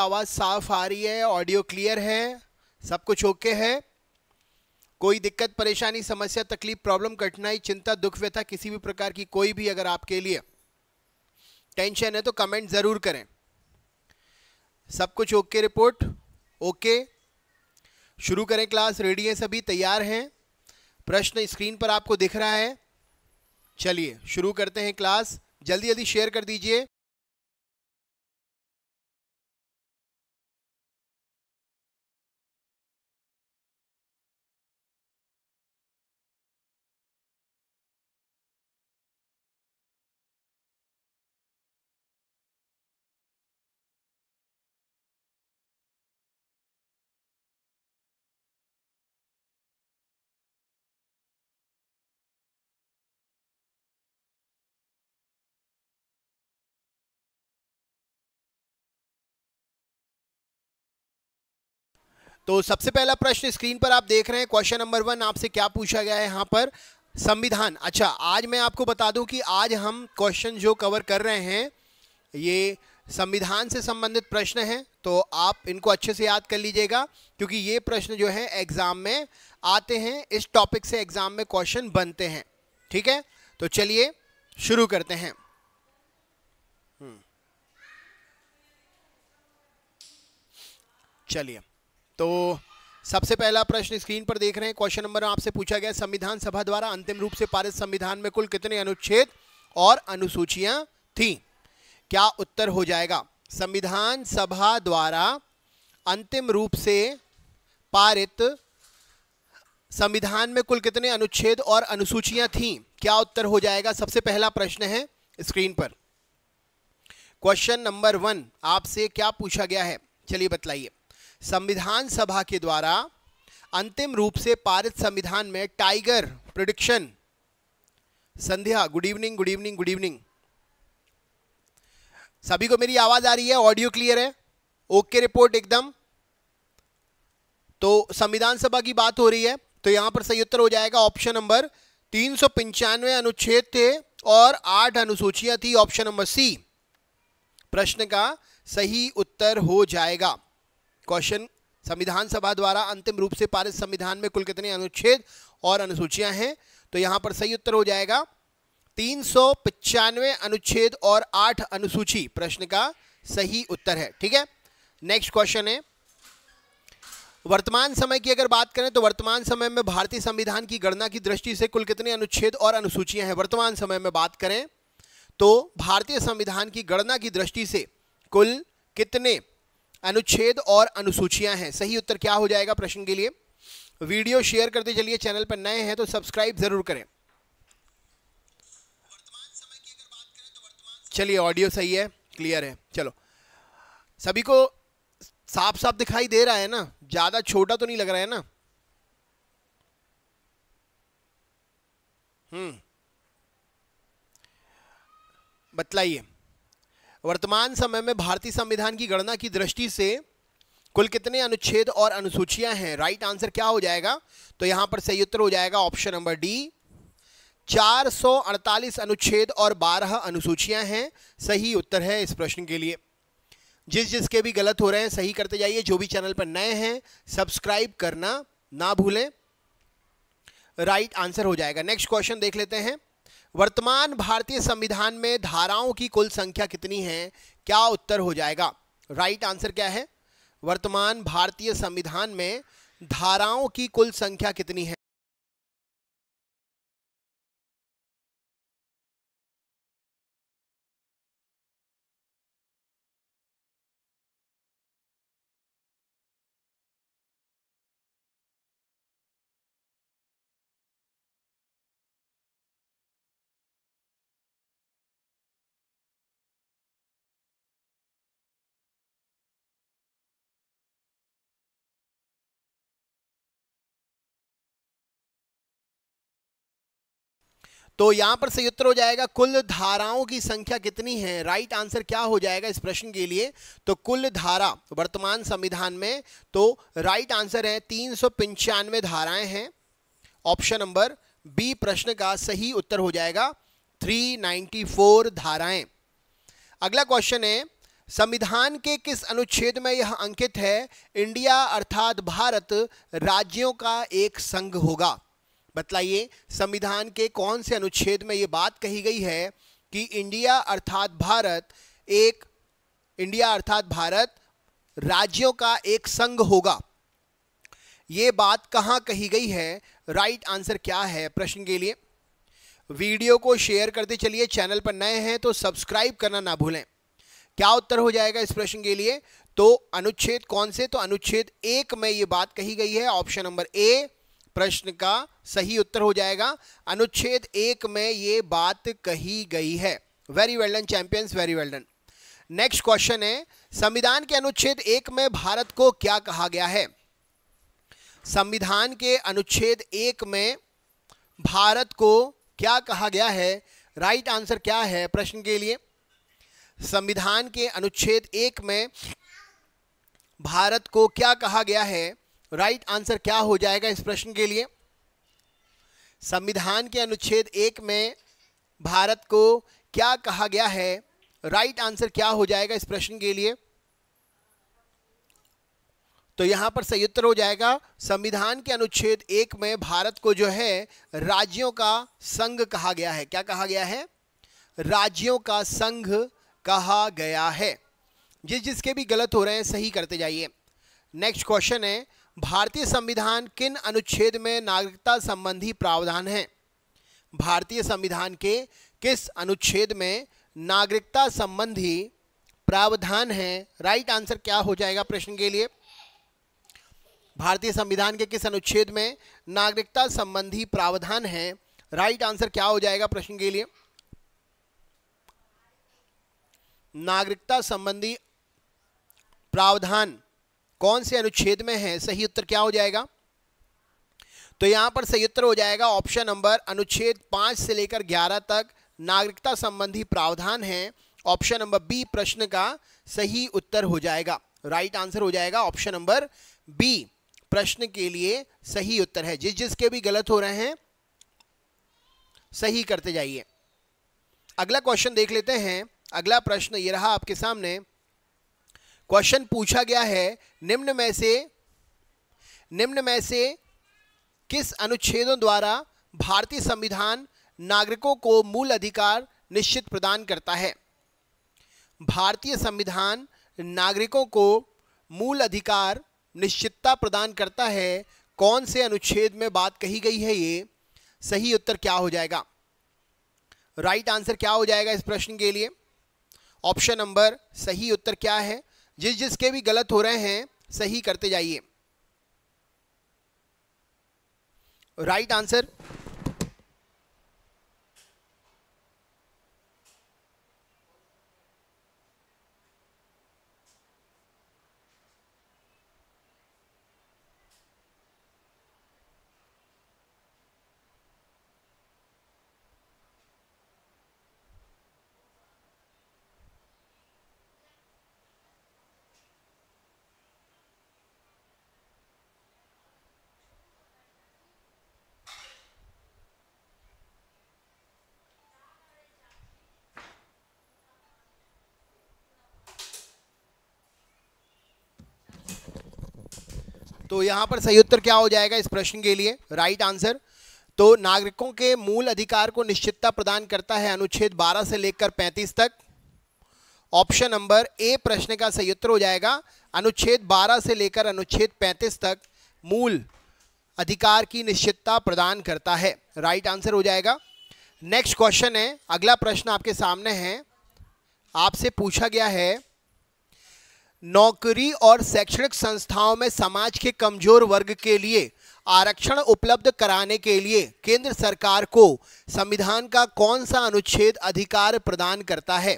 आवाज़ साफ आ रही है ऑडियो क्लियर है सब कुछ ओके है कोई दिक्कत परेशानी समस्या तकलीफ प्रॉब्लम कठिनाई चिंता दुख व्यथा किसी भी प्रकार की कोई भी अगर आपके लिए टेंशन है तो कमेंट ज़रूर करें सब कुछ ओके रिपोर्ट ओके शुरू करें क्लास रेडी है सभी तैयार हैं प्रश्न स्क्रीन पर आपको दिख रहा है चलिए शुरू करते हैं क्लास जल्दी जल्दी शेयर कर दीजिए तो सबसे पहला प्रश्न स्क्रीन पर आप देख रहे हैं क्वेश्चन नंबर वन आपसे क्या पूछा गया है यहाँ पर संविधान अच्छा आज मैं आपको बता दूं कि आज हम क्वेश्चन जो कवर कर रहे हैं ये संविधान से संबंधित प्रश्न हैं तो आप इनको अच्छे से याद कर लीजिएगा क्योंकि ये प्रश्न जो है एग्ज़ाम में आते हैं इस टॉपिक से एग्ज़ाम में क्वेश्चन बनते हैं ठीक है तो चलिए शुरू करते हैं हम्म। चलिए तो सबसे पहला प्रश्न स्क्रीन पर देख रहे हैं क्वेश्चन नंबर आपसे पूछा गया संविधान सभा द्वारा अंतिम रूप से पारित संविधान में कुल कितने अनुच्छेद और अनुसूचियां थी क्या उत्तर हो जाएगा संविधान सभा द्वारा अंतिम रूप से पारित संविधान में कुल कितने अनुच्छेद और अनुसूचियां थी क्या उत्तर हो जाएगा सबसे पहला प्रश्न है स्क्रीन पर क्वेश्चन नंबर वन आपसे क्या पूछा गया है चलिए बतलाइए संविधान सभा के द्वारा अंतिम रूप से पारित संविधान में टाइगर प्रोडिक्शन संध्या good evening good evening good evening सभी को मेरी आवाज आ रही है ऑडियो क्लियर है ओके रिपोर्ट एकदम तो संविधान सभा की बात हो रही है तो यहां पर सही उत्तर हो जाएगा ऑप्शन नंबर तीन अनुच्छेद थे और आठ अनुसूचियां थी ऑप्शन नंबर सी प्रश्न का सही उत्तर हो जाएगा क्वेश्चन संविधान सभा द्वारा अंतिम रूप से पारित संविधान में कुल कितने अनुच्छेद और अनुसूचियां हैं तो यहां पर सही उत्तर हो जाएगा तीन अनुच्छेद और आठ अनुसूची प्रश्न का सही उत्तर है ठीक है नेक्स्ट क्वेश्चन है वर्तमान समय की अगर बात करें तो वर्तमान समय में भारतीय संविधान की गणना की दृष्टि से कुल कितने अनुच्छेद और अनुसूचियां हैं वर्तमान समय में बात करें तो भारतीय संविधान की गणना की दृष्टि से कुल कितने अनुच्छेद और अनुसूचियां हैं सही उत्तर क्या हो जाएगा प्रश्न के लिए वीडियो शेयर करते चलिए चैनल पर नए हैं तो सब्सक्राइब जरूर करें चलिए ऑडियो सही है क्लियर है चलो सभी को साफ साफ दिखाई दे रहा है ना ज़्यादा छोटा तो नहीं लग रहा है ना हम्म बतलाइए वर्तमान समय में भारतीय संविधान की गणना की दृष्टि से कुल कितने अनुच्छेद और अनुसूचियां हैं राइट आंसर क्या हो जाएगा तो यहां पर सही उत्तर हो जाएगा ऑप्शन नंबर डी चार अनुच्छेद और बारह अनुसूचियां हैं सही उत्तर है इस प्रश्न के लिए जिस जिसके भी गलत हो रहे हैं सही करते जाइए जो भी चैनल पर नए हैं सब्सक्राइब करना ना भूलें राइट right आंसर हो जाएगा नेक्स्ट क्वेश्चन देख लेते हैं वर्तमान भारतीय संविधान में धाराओं की कुल संख्या कितनी है क्या उत्तर हो जाएगा राइट right आंसर क्या है वर्तमान भारतीय संविधान में धाराओं की कुल संख्या कितनी है तो यहां पर सही उत्तर हो जाएगा कुल धाराओं की संख्या कितनी है राइट आंसर क्या हो जाएगा इस प्रश्न के लिए तो कुल धारा वर्तमान संविधान में तो राइट आंसर है तीन धाराएं हैं ऑप्शन नंबर बी प्रश्न का सही उत्तर हो जाएगा 394 धाराएं अगला क्वेश्चन है संविधान के किस अनुच्छेद में यह अंकित है इंडिया अर्थात भारत राज्यों का एक संघ होगा बतलाइए संविधान के कौन से अनुच्छेद में ये बात कही गई है कि इंडिया अर्थात भारत एक इंडिया अर्थात भारत राज्यों का एक संघ होगा ये बात कहाँ कही गई है राइट आंसर क्या है प्रश्न के लिए वीडियो को शेयर करते चलिए चैनल पर नए हैं तो सब्सक्राइब करना ना भूलें क्या उत्तर हो जाएगा इस प्रश्न के लिए तो अनुच्छेद कौन से तो अनुच्छेद एक में ये बात कही गई है ऑप्शन नंबर ए प्रश्न का सही उत्तर हो जाएगा अनुच्छेद एक में ये बात कही गई है very well done champions very well done next question है संविधान के अनुच्छेद एक में भारत को क्या कहा गया है संविधान के अनुच्छेद एक में भारत को क्या कहा गया है राइट right आंसर क्या है प्रश्न के लिए संविधान के अनुच्छेद एक में भारत को क्या कहा गया है राइट right आंसर क्या हो जाएगा इस प्रश्न के लिए संविधान के अनुच्छेद एक में भारत को क्या कहा गया है राइट right आंसर क्या हो जाएगा इस प्रश्न के लिए तो यहां पर सही उत्तर हो जाएगा संविधान के अनुच्छेद एक में भारत को जो है राज्यों का संघ कहा गया है क्या कहा गया है राज्यों का संघ कहा गया है जिस जिसके भी गलत हो रहे हैं सही करते जाइए नेक्स्ट क्वेश्चन है भारतीय संविधान किन अनुच्छेद में नागरिकता संबंधी प्रावधान है भारतीय संविधान के किस अनुच्छेद में नागरिकता संबंधी प्रावधान है राइट आंसर क्या हो जाएगा प्रश्न के लिए भारतीय संविधान के किस अनुच्छेद में नागरिकता संबंधी प्रावधान है राइट आंसर क्या हो जाएगा प्रश्न के लिए नागरिकता संबंधी प्रावधान कौन से अनुच्छेद में है सही उत्तर क्या हो जाएगा तो यहां पर सही उत्तर हो जाएगा ऑप्शन नंबर अनुच्छेद पांच से लेकर ग्यारह तक नागरिकता संबंधी प्रावधान है ऑप्शन नंबर बी प्रश्न का सही उत्तर हो जाएगा राइट आंसर हो जाएगा ऑप्शन नंबर बी प्रश्न के लिए सही उत्तर है जिस जिसके भी गलत हो रहे हैं सही करते जाइए अगला क्वेश्चन देख लेते हैं अगला प्रश्न ये रहा आपके सामने क्वेश्चन पूछा गया है निम्न में से निम्न में से किस अनुच्छेदों द्वारा भारतीय संविधान नागरिकों को मूल अधिकार निश्चित प्रदान करता है भारतीय संविधान नागरिकों को मूल अधिकार निश्चितता प्रदान करता है कौन से अनुच्छेद में बात कही गई है ये सही उत्तर क्या हो जाएगा राइट right आंसर क्या हो जाएगा इस प्रश्न के लिए ऑप्शन नंबर सही उत्तर क्या है जिस जिसके भी गलत हो रहे हैं सही करते जाइए राइट आंसर तो यहाँ पर सही उत्तर क्या हो जाएगा इस प्रश्न के लिए राइट आंसर तो नागरिकों के मूल अधिकार को निश्चितता प्रदान करता है अनुच्छेद 12 से लेकर 35 तक ऑप्शन नंबर ए प्रश्न का सही उत्तर हो जाएगा अनुच्छेद 12 से लेकर अनुच्छेद 35 तक मूल अधिकार की निश्चितता प्रदान करता है राइट आंसर हो जाएगा नेक्स्ट क्वेश्चन है अगला प्रश्न आपके सामने है आपसे पूछा गया है नौकरी और शैक्षणिक संस्थाओं में समाज के कमजोर वर्ग के लिए आरक्षण उपलब्ध कराने के लिए केंद्र सरकार को संविधान का कौन सा अनुच्छेद अधिकार प्रदान करता है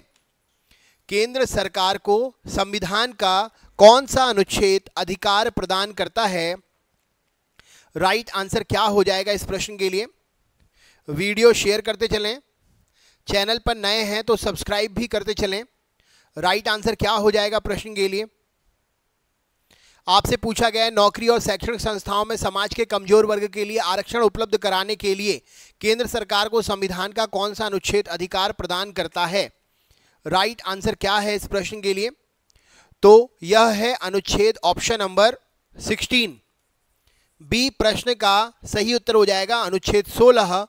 केंद्र सरकार को संविधान का कौन सा अनुच्छेद अधिकार प्रदान करता है राइट right आंसर क्या हो जाएगा इस प्रश्न के लिए वीडियो शेयर करते चलें चैनल पर नए हैं तो सब्सक्राइब भी करते चलें राइट आंसर क्या हो जाएगा प्रश्न के लिए आपसे पूछा गया है नौकरी और शैक्षणिक संस्थाओं में समाज के कमजोर वर्ग के लिए आरक्षण उपलब्ध कराने के लिए केंद्र सरकार को संविधान का कौन सा अनुच्छेद अधिकार प्रदान करता है राइट आंसर क्या है इस प्रश्न के लिए तो यह है अनुच्छेद ऑप्शन नंबर 16 बी प्रश्न का सही उत्तर हो जाएगा अनुच्छेद 16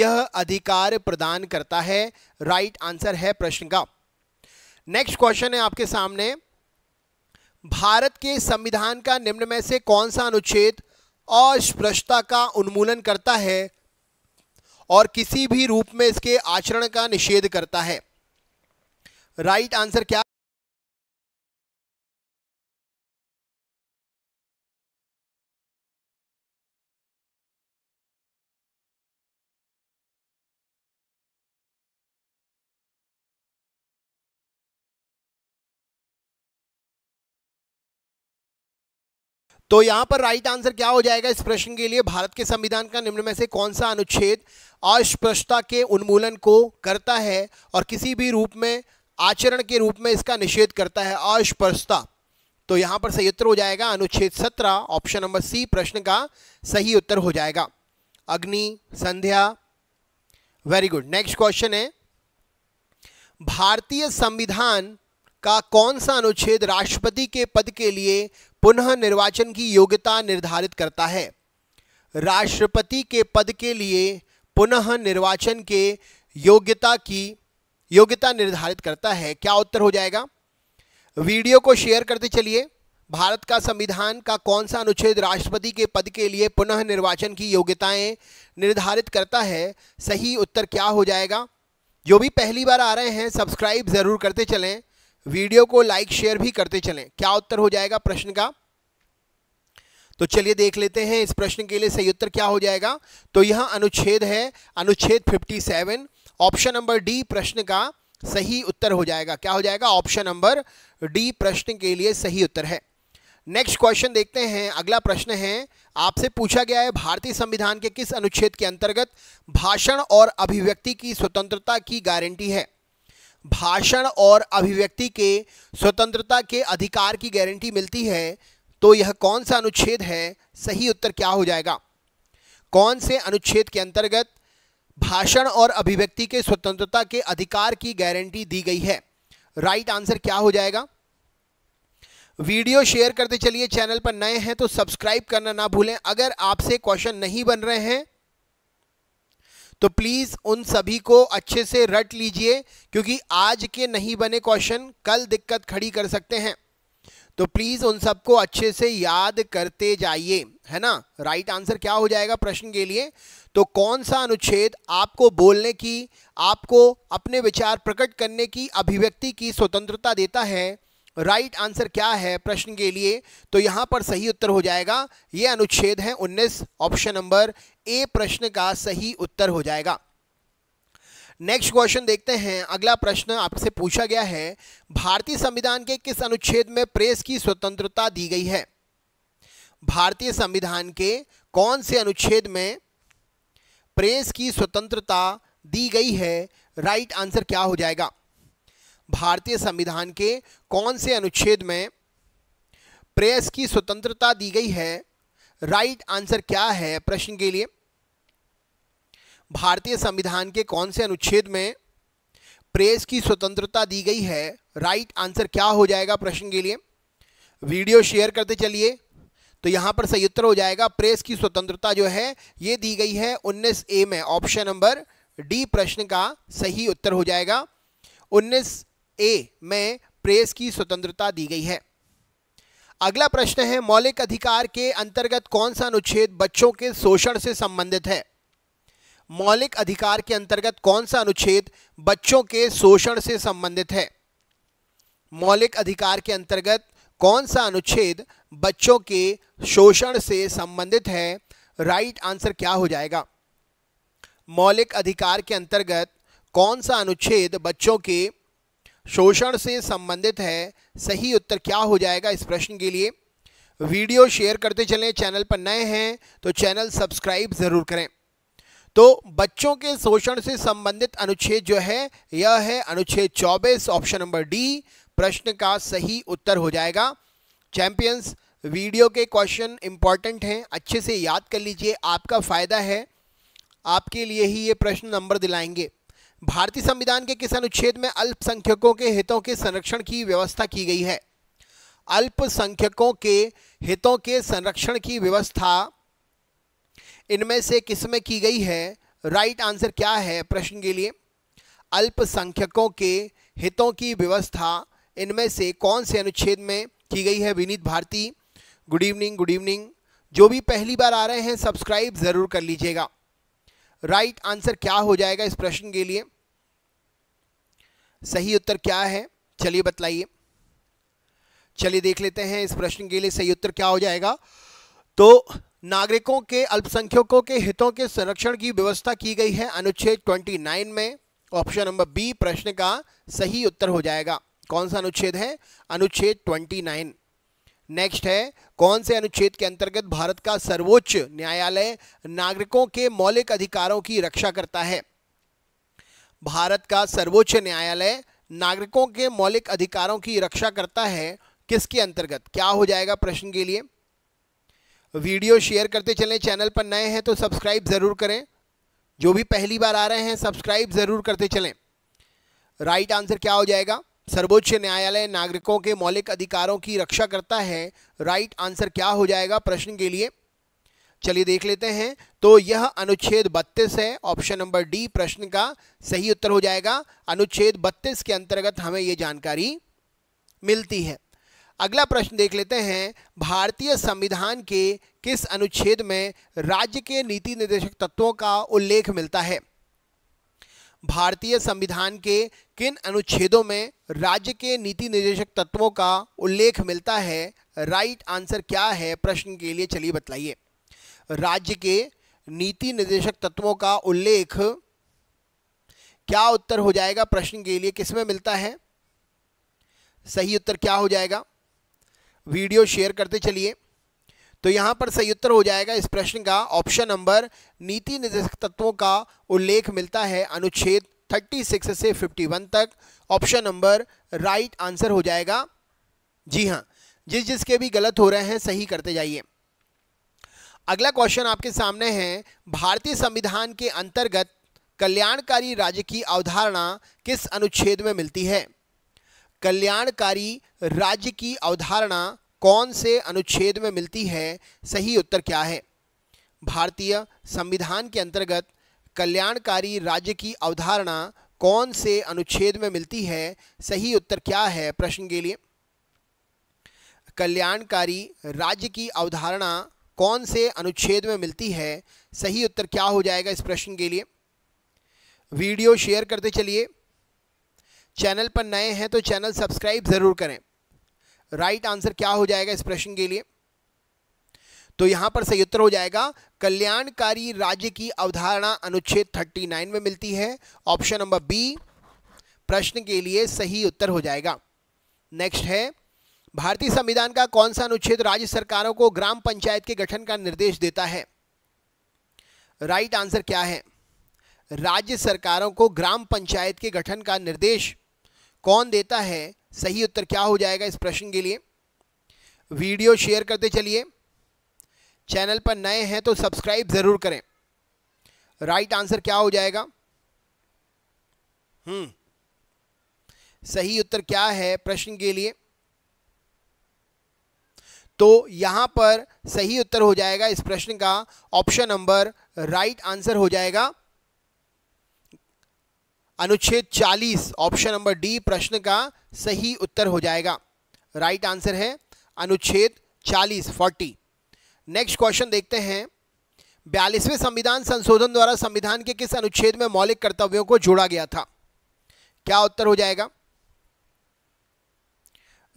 यह अधिकार प्रदान करता है राइट आंसर है प्रश्न का नेक्स्ट क्वेश्चन है आपके सामने भारत के संविधान का निम्न में से कौन सा अनुच्छेद अस्पृश्यता का उन्मूलन करता है और किसी भी रूप में इसके आचरण का निषेध करता है राइट right आंसर क्या तो यहां पर राइट आंसर क्या हो जाएगा इस प्रश्न के लिए भारत के संविधान का निम्न में से कौन सा अनुच्छेद अस्पृष्टता के उन्मूलन को करता है और किसी भी रूप में आचरण के रूप में इसका निषेध करता है अस्पृष्टता तो यहां पर सही उत्तर हो जाएगा अनुच्छेद सत्रह ऑप्शन नंबर सी प्रश्न का सही उत्तर हो जाएगा Agni Sandhya very good next question है भारतीय संविधान का कौन सा अनुच्छेद राष्ट्रपति के पद के लिए पुनः निर्वाचन की योग्यता निर्धारित करता है राष्ट्रपति के पद के लिए पुनः निर्वाचन के योग्यता की योग्यता निर्धारित करता है क्या उत्तर हो जाएगा वीडियो को शेयर करते चलिए भारत का संविधान का कौन सा अनुच्छेद राष्ट्रपति के पद के लिए पुनः निर्वाचन की योग्यताएं निर्धारित करता है सही उत्तर क्या हो जाएगा जो भी पहली बार आ रहे हैं सब्सक्राइब ज़रूर करते चलें वीडियो को लाइक शेयर भी करते चलें क्या उत्तर हो जाएगा प्रश्न का तो चलिए देख लेते हैं इस प्रश्न के लिए सही उत्तर क्या हो जाएगा तो यह अनुच्छेद है अनुच्छेद 57 ऑप्शन नंबर डी प्रश्न का सही उत्तर हो जाएगा क्या हो जाएगा ऑप्शन नंबर डी प्रश्न के लिए सही उत्तर है नेक्स्ट क्वेश्चन देखते हैं अगला प्रश्न है आपसे पूछा गया है भारतीय संविधान के किस अनुच्छेद के अंतर्गत भाषण और अभिव्यक्ति की स्वतंत्रता की गारंटी है भाषण और अभिव्यक्ति के स्वतंत्रता के अधिकार की गारंटी मिलती है तो यह कौन सा अनुच्छेद है सही उत्तर क्या हो जाएगा कौन से अनुच्छेद के अंतर्गत भाषण और अभिव्यक्ति के स्वतंत्रता के अधिकार की गारंटी दी गई है राइट right आंसर क्या हो जाएगा वीडियो शेयर करते चलिए चैनल पर नए हैं तो सब्सक्राइब करना ना भूलें अगर आपसे क्वेश्चन नहीं बन रहे हैं तो प्लीज़ उन सभी को अच्छे से रट लीजिए क्योंकि आज के नहीं बने क्वेश्चन कल दिक्कत खड़ी कर सकते हैं तो प्लीज़ उन सबको अच्छे से याद करते जाइए है ना राइट आंसर क्या हो जाएगा प्रश्न के लिए तो कौन सा अनुच्छेद आपको बोलने की आपको अपने विचार प्रकट करने की अभिव्यक्ति की स्वतंत्रता देता है राइट आंसर क्या है प्रश्न के लिए तो यहां पर सही उत्तर हो जाएगा ये अनुच्छेद है 19 ऑप्शन नंबर ए प्रश्न का सही उत्तर हो जाएगा नेक्स्ट क्वेश्चन देखते हैं अगला प्रश्न आपसे पूछा गया है भारतीय संविधान के किस अनुच्छेद में प्रेस की स्वतंत्रता दी गई है भारतीय संविधान के कौन से अनुच्छेद में प्रेस की स्वतंत्रता दी गई है राइट आंसर क्या हो जाएगा भारतीय संविधान के कौन से अनुच्छेद में प्रेस की स्वतंत्रता दी गई है राइट आंसर क्या है प्रश्न के लिए भारतीय संविधान के कौन से अनुच्छेद में प्रेस की स्वतंत्रता दी गई है राइट आंसर क्या हो जाएगा प्रश्न के लिए वीडियो शेयर करते चलिए तो यहां पर सही उत्तर हो जाएगा प्रेस की स्वतंत्रता जो है ये दी गई है 19 ए में ऑप्शन नंबर डी प्रश्न का सही उत्तर हो जाएगा ए में प्रेस की स्वतंत्रता दी गई है अगला प्रश्न है मौलिक अधिकार के अंतर्गत कौन सा अनुच्छेद बच्चों के शोषण से संबंधित है मौलिक अधिकार के अंतर्गत कौन सा अनुच्छेद बच्चों के शोषण से संबंधित है मौलिक अधिकार के अंतर्गत कौन सा अनुच्छेद बच्चों के शोषण से संबंधित है राइट आंसर क्या हो जाएगा मौलिक अधिकार के अंतर्गत कौन सा अनुच्छेद बच्चों के शोषण से संबंधित है सही उत्तर क्या हो जाएगा इस प्रश्न के लिए वीडियो शेयर करते चलें चैनल पर नए हैं तो चैनल सब्सक्राइब ज़रूर करें तो बच्चों के शोषण से संबंधित अनुच्छेद जो है यह है अनुच्छेद 24 ऑप्शन नंबर डी प्रश्न का सही उत्तर हो जाएगा चैंपियंस वीडियो के क्वेश्चन इंपॉर्टेंट हैं अच्छे से याद कर लीजिए आपका फ़ायदा है आपके लिए ही ये प्रश्न नंबर दिलाएंगे भारतीय संविधान के किस अनुच्छेद में अल्पसंख्यकों के हितों के संरक्षण की व्यवस्था की गई है अल्पसंख्यकों के हितों के संरक्षण की व्यवस्था इनमें से किसमें की गई है राइट right आंसर क्या है प्रश्न के लिए अल्पसंख्यकों के हितों की व्यवस्था इनमें से कौन से अनुच्छेद में की गई है Vineet Bharti good evening good evening जो भी पहली बार आ रहे हैं सब्सक्राइब ज़रूर कर लीजिएगा राइट आंसर क्या हो जाएगा इस प्रश्न के लिए सही उत्तर क्या है चलिए बतलाइए चलिए देख लेते हैं इस प्रश्न के लिए सही उत्तर क्या हो जाएगा तो नागरिकों के अल्पसंख्यकों के हितों के संरक्षण की व्यवस्था की गई है अनुच्छेद 29 में ऑप्शन नंबर बी प्रश्न का सही उत्तर हो जाएगा कौन सा अनुच्छेद है अनुच्छेद 29 नेक्स्ट है कौन से अनुच्छेद के अंतर्गत भारत का सर्वोच्च न्यायालय नागरिकों के मौलिक अधिकारों की रक्षा करता है भारत का सर्वोच्च न्यायालय नागरिकों के मौलिक अधिकारों की रक्षा करता है किसके अंतर्गत क्या हो जाएगा प्रश्न के लिए वीडियो शेयर करते चलें चैनल पर नए हैं तो सब्सक्राइब ज़रूर करें जो भी पहली बार आ रहे हैं सब्सक्राइब ज़रूर करते चलें राइट आंसर क्या हो जाएगा सर्वोच्च न्यायालय नागरिकों के मौलिक अधिकारों की रक्षा करता है राइट आंसर क्या हो जाएगा प्रश्न के लिए चलिए देख लेते हैं तो यह अनुच्छेद 32 है ऑप्शन नंबर डी प्रश्न का सही उत्तर हो जाएगा अनुच्छेद 32 के अंतर्गत हमें ये जानकारी मिलती है अगला प्रश्न देख लेते हैं भारतीय संविधान के किस अनुच्छेद में राज्य के नीति निर्देशक तत्वों का उल्लेख मिलता है भारतीय संविधान के किन अनुच्छेदों में राज्य के नीति निर्देशक तत्वों का उल्लेख मिलता है राइट आंसर क्या है प्रश्न के लिए चलिए बतलाइए राज्य के नीति निर्देशक तत्वों का उल्लेख क्या उत्तर हो जाएगा प्रश्न के लिए किसमें मिलता है सही उत्तर क्या हो जाएगा वीडियो शेयर करते चलिए तो यहाँ पर सही उत्तर हो जाएगा इस प्रश्न का ऑप्शन नंबर नीति निर्देशक तत्वों का उल्लेख मिलता है अनुच्छेद 36 से 51 तक ऑप्शन नंबर राइट आंसर हो जाएगा जी हाँ जिस जिसके भी गलत हो रहे हैं सही करते जाइए अगला क्वेश्चन आपके सामने है भारतीय संविधान के अंतर्गत कल्याणकारी राज्य की अवधारणा किस अनुच्छेद में मिलती है कल्याणकारी राज्य की अवधारणा कौन से अनुच्छेद में मिलती है सही उत्तर क्या है भारतीय संविधान के अंतर्गत कल्याणकारी राज्य की अवधारणा कौन से अनुच्छेद में मिलती है सही उत्तर क्या है प्रश्न के लिए कल्याणकारी राज्य की अवधारणा कौन से अनुच्छेद में मिलती है सही उत्तर क्या हो जाएगा इस प्रश्न के लिए वीडियो शेयर करते चलिए चैनल पर नए हैं तो चैनल सब्सक्राइब ज़रूर करें राइट right आंसर क्या हो जाएगा इस प्रश्न के लिए तो यहां पर सही उत्तर हो जाएगा कल्याणकारी राज्य की अवधारणा अनुच्छेद 39 में मिलती है ऑप्शन नंबर बी प्रश्न के लिए सही उत्तर हो जाएगा नेक्स्ट है भारतीय संविधान का कौन सा अनुच्छेद राज्य सरकारों को ग्राम पंचायत के गठन का निर्देश देता है राइट right आंसर क्या है राज्य सरकारों को ग्राम पंचायत के गठन का निर्देश कौन देता है सही उत्तर क्या हो जाएगा इस प्रश्न के लिए वीडियो शेयर करते चलिए चैनल पर नए हैं तो सब्सक्राइब ज़रूर करें राइट आंसर क्या हो जाएगा हम्म सही उत्तर क्या है प्रश्न के लिए तो यहां पर सही उत्तर हो जाएगा इस प्रश्न का ऑप्शन नंबर राइट आंसर हो जाएगा अनुच्छेद 40 ऑप्शन नंबर डी प्रश्न का सही उत्तर हो जाएगा राइट right आंसर है अनुच्छेद 40 40 नेक्स्ट क्वेश्चन देखते हैं बयालीसवें संविधान संशोधन द्वारा संविधान के किस अनुच्छेद में मौलिक कर्तव्यों को जोड़ा गया था क्या उत्तर हो जाएगा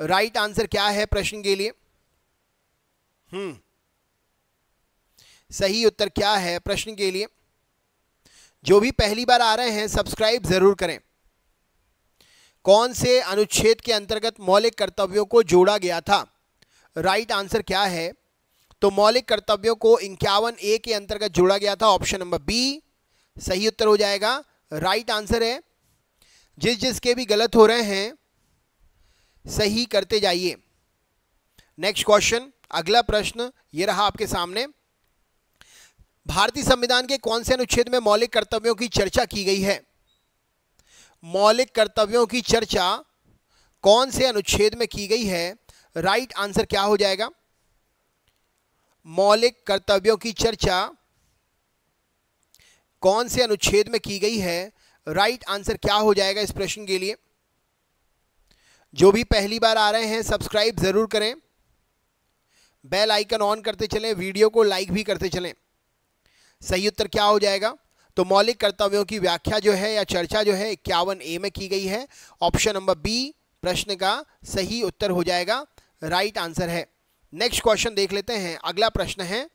राइट right आंसर क्या है प्रश्न के लिए हम्म सही उत्तर क्या है प्रश्न के लिए जो भी पहली बार आ रहे हैं सब्सक्राइब जरूर करें कौन से अनुच्छेद के अंतर्गत मौलिक कर्तव्यों को जोड़ा गया था राइट आंसर क्या है तो मौलिक कर्तव्यों को इक्यावन ए के अंतर्गत जोड़ा गया था ऑप्शन नंबर बी सही उत्तर हो जाएगा राइट आंसर है जिस जिसके भी गलत हो रहे हैं सही करते जाइए नेक्स्ट क्वेश्चन अगला प्रश्न ये रहा आपके सामने भारतीय संविधान के कौन से अनुच्छेद में मौलिक कर्तव्यों की चर्चा की गई है मौलिक कर्तव्यों की चर्चा कौन से अनुच्छेद में की गई है राइट right आंसर क्या हो जाएगा मौलिक कर्तव्यों की चर्चा कौन से अनुच्छेद में की गई है राइट right आंसर क्या हो जाएगा इस प्रश्न के लिए जो भी पहली बार आ रहे हैं सब्सक्राइब ज़रूर करें बेल आइकन ऑन करते चलें वीडियो को लाइक भी करते चलें सही उत्तर क्या हो जाएगा तो मौलिक कर्तव्यों की व्याख्या जो है या चर्चा जो है इक्यावन ए में की गई है ऑप्शन नंबर बी प्रश्न का सही उत्तर हो जाएगा राइट आंसर है नेक्स्ट क्वेश्चन देख लेते हैं अगला प्रश्न है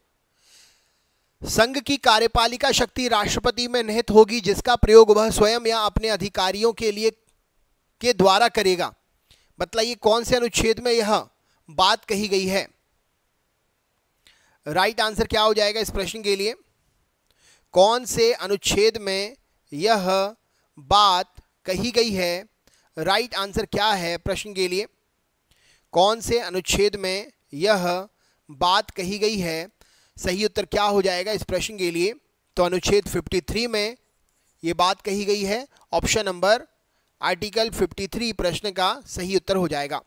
संघ की कार्यपालिका शक्ति राष्ट्रपति में निहित होगी जिसका प्रयोग वह स्वयं या अपने अधिकारियों के लिए के द्वारा करेगा बतलाइए मतलब कौन से अनुच्छेद में यह बात कही गई है राइट right आंसर क्या हो जाएगा इस प्रश्न के लिए कौन से अनुच्छेद में यह बात कही गई है राइट आंसर क्या है प्रश्न के लिए कौन से अनुच्छेद में यह बात कही गई है सही उत्तर क्या हो जाएगा इस प्रश्न के लिए तो अनुच्छेद 53 में ये बात कही गई है ऑप्शन नंबर आर्टिकल 53 प्रश्न का सही उत्तर हो जाएगा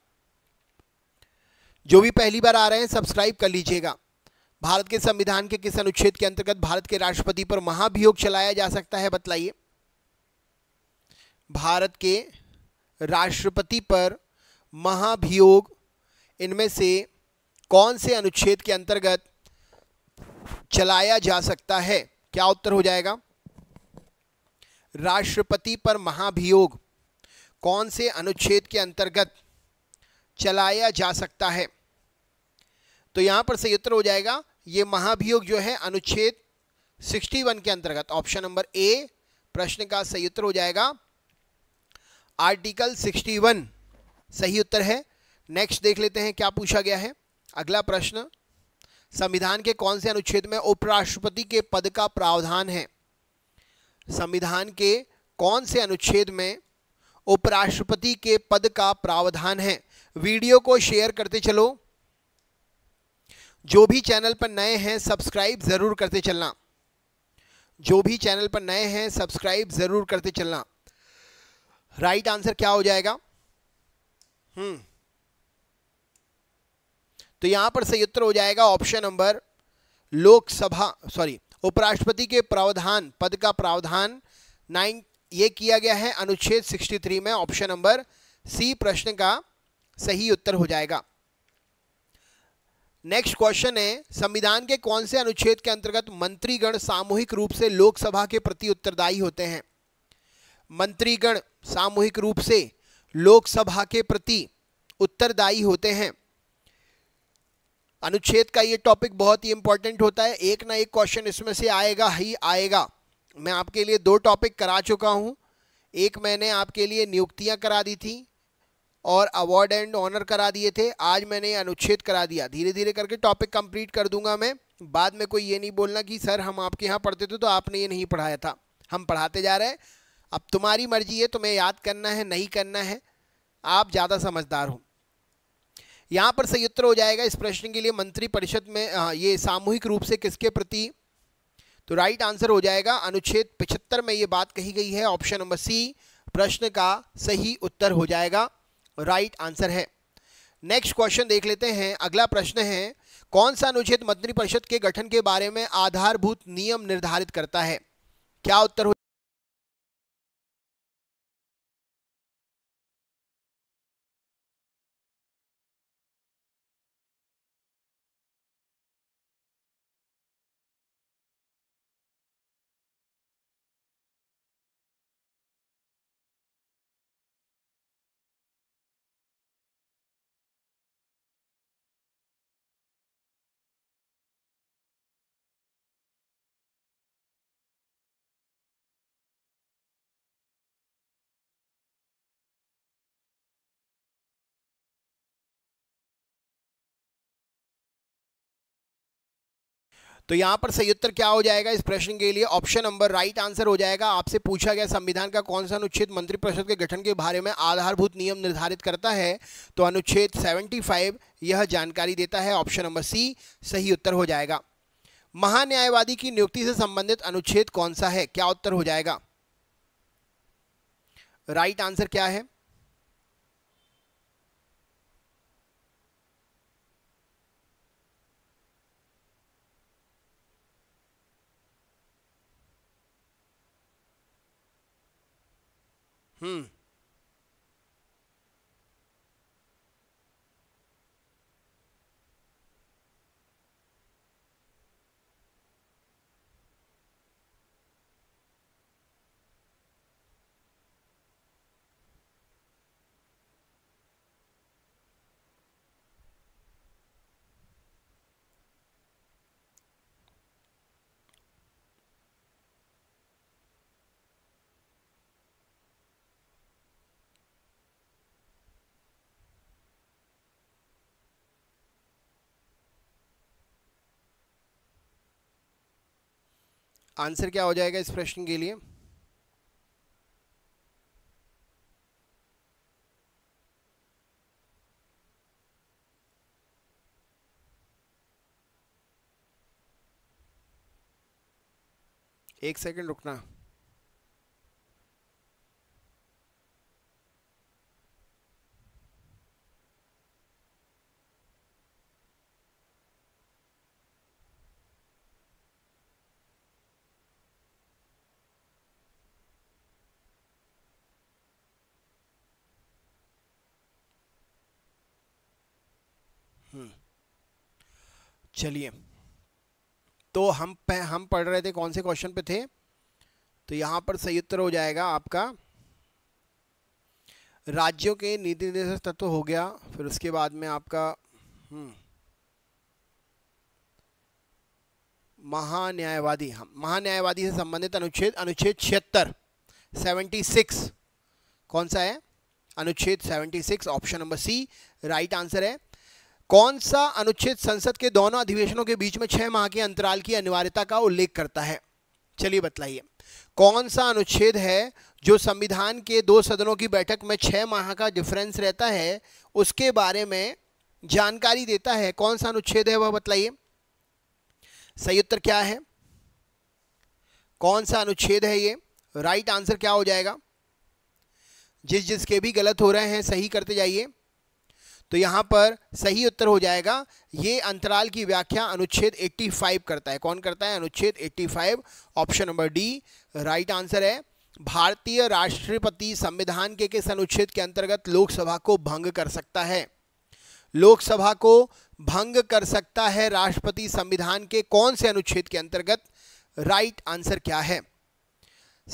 जो भी पहली बार आ रहे हैं सब्सक्राइब कर लीजिएगा भारत के संविधान के किस अनुच्छेद के अंतर्गत भारत के राष्ट्रपति पर महाभियोग चलाया जा सकता है बतलाइए भारत के राष्ट्रपति पर महाभियोग इनमें से कौन से अनुच्छेद के अंतर्गत चलाया जा सकता है क्या उत्तर हो जाएगा राष्ट्रपति पर महाभियोग कौन से अनुच्छेद के अंतर्गत चलाया जा सकता है तो यहां पर सही उत्तर हो जाएगा ये महाभियोग जो है अनुच्छेद 61 के अंतर्गत ऑप्शन नंबर ए प्रश्न का सही उत्तर हो जाएगा आर्टिकल 61 सही उत्तर है नेक्स्ट देख लेते हैं क्या पूछा गया है अगला प्रश्न संविधान के कौन से अनुच्छेद में उपराष्ट्रपति के पद का प्रावधान है संविधान के कौन से अनुच्छेद में उपराष्ट्रपति के पद का प्रावधान है वीडियो को शेयर करते चलो जो भी चैनल पर नए हैं सब्सक्राइब ज़रूर करते चलना जो भी चैनल पर नए हैं सब्सक्राइब ज़रूर करते चलना राइट right आंसर क्या हो जाएगा हम्म तो यहां पर सही उत्तर हो जाएगा ऑप्शन नंबर लोकसभा सॉरी उपराष्ट्रपति के प्रावधान पद का प्रावधान नाइन ये किया गया है अनुच्छेद 63 में ऑप्शन नंबर सी प्रश्न का सही उत्तर हो जाएगा नेक्स्ट क्वेश्चन है संविधान के कौन से अनुच्छेद के अंतर्गत मंत्रीगण सामूहिक रूप से लोकसभा के प्रति उत्तरदायी होते हैं मंत्रीगण सामूहिक रूप से लोकसभा के प्रति उत्तरदायी होते हैं अनुच्छेद का ये टॉपिक बहुत ही इंपॉर्टेंट होता है एक ना एक क्वेश्चन इसमें से आएगा ही आएगा मैं आपके लिए दो टॉपिक करा चुका हूँ एक मैंने आपके लिए नियुक्तियाँ करा दी थी और अवार्ड एंड ऑनर करा दिए थे आज मैंने अनुच्छेद करा दिया धीरे धीरे करके टॉपिक कंप्लीट कर दूंगा मैं बाद में कोई ये नहीं बोलना कि सर हम आपके यहाँ पढ़ते थे तो आपने ये नहीं पढ़ाया था हम पढ़ाते जा रहे हैं अब तुम्हारी मर्जी है तुम्हें याद करना है नहीं करना है आप ज़्यादा समझदार हो यहाँ पर सही उत्तर हो जाएगा इस प्रश्न के लिए मंत्री परिषद में ये सामूहिक रूप से किसके प्रति तो राइट आंसर हो जाएगा अनुच्छेद पिछहत्तर में ये बात कही गई है ऑप्शन नंबर सी प्रश्न का सही उत्तर हो जाएगा राइट आंसर है नेक्स्ट क्वेश्चन देख लेते हैं अगला प्रश्न है कौन सा अनुच्छेद मंत्रिपरिषद के गठन के बारे में आधारभूत नियम निर्धारित करता है क्या उत्तर हो तो यहां पर सही उत्तर क्या हो जाएगा इस प्रश्न के लिए ऑप्शन नंबर राइट आंसर हो जाएगा आपसे पूछा गया संविधान का कौन सा अनुच्छेद मंत्रिपरिषद के गठन के बारे में आधारभूत नियम निर्धारित करता है तो अनुच्छेद 75 यह जानकारी देता है ऑप्शन नंबर सी सही उत्तर हो जाएगा महान्यायवादी की नियुक्ति से संबंधित अनुच्छेद कौन सा है क्या उत्तर हो जाएगा राइट आंसर क्या है Hmm. आंसर क्या हो जाएगा इस प्रश्न के लिए एक सेकंड रुकना चलिए तो हम हम पढ़ रहे थे कौन से क्वेश्चन पे थे तो यहाँ पर सही उत्तर हो जाएगा आपका राज्यों के नीति निर्देशक तत्व हो गया फिर उसके बाद में आपका हम्म, महान्यायवादी हम महान्यायवादी से संबंधित अनुच्छेद अनुच्छेद छिहत्तर सेवेंटी सिक्स कौन सा है अनुच्छेद seventy six option number C right answer है कौन सा अनुच्छेद संसद के दोनों अधिवेशनों के बीच में छह माह के अंतराल की अनिवार्यता का उल्लेख करता है चलिए बतलाइए कौन सा अनुच्छेद है जो संविधान के दो सदनों की बैठक में छः माह का डिफरेंस रहता है उसके बारे में जानकारी देता है कौन सा अनुच्छेद है वह बतलाइए सही उत्तर क्या है कौन सा अनुच्छेद है ये राइट आंसर क्या हो जाएगा जिस जिसके भी गलत हो रहे हैं सही करते जाइए तो यहाँ पर सही उत्तर हो जाएगा ये अंतराल की व्याख्या अनुच्छेद 85 करता है कौन करता है अनुच्छेद 85 option number D right answer है भारतीय राष्ट्रपति संविधान के किस अनुच्छेद के अंतर्गत लोकसभा को भंग कर सकता है लोकसभा को भंग कर सकता है राष्ट्रपति संविधान के कौन से अनुच्छेद के अंतर्गत राइट आंसर क्या है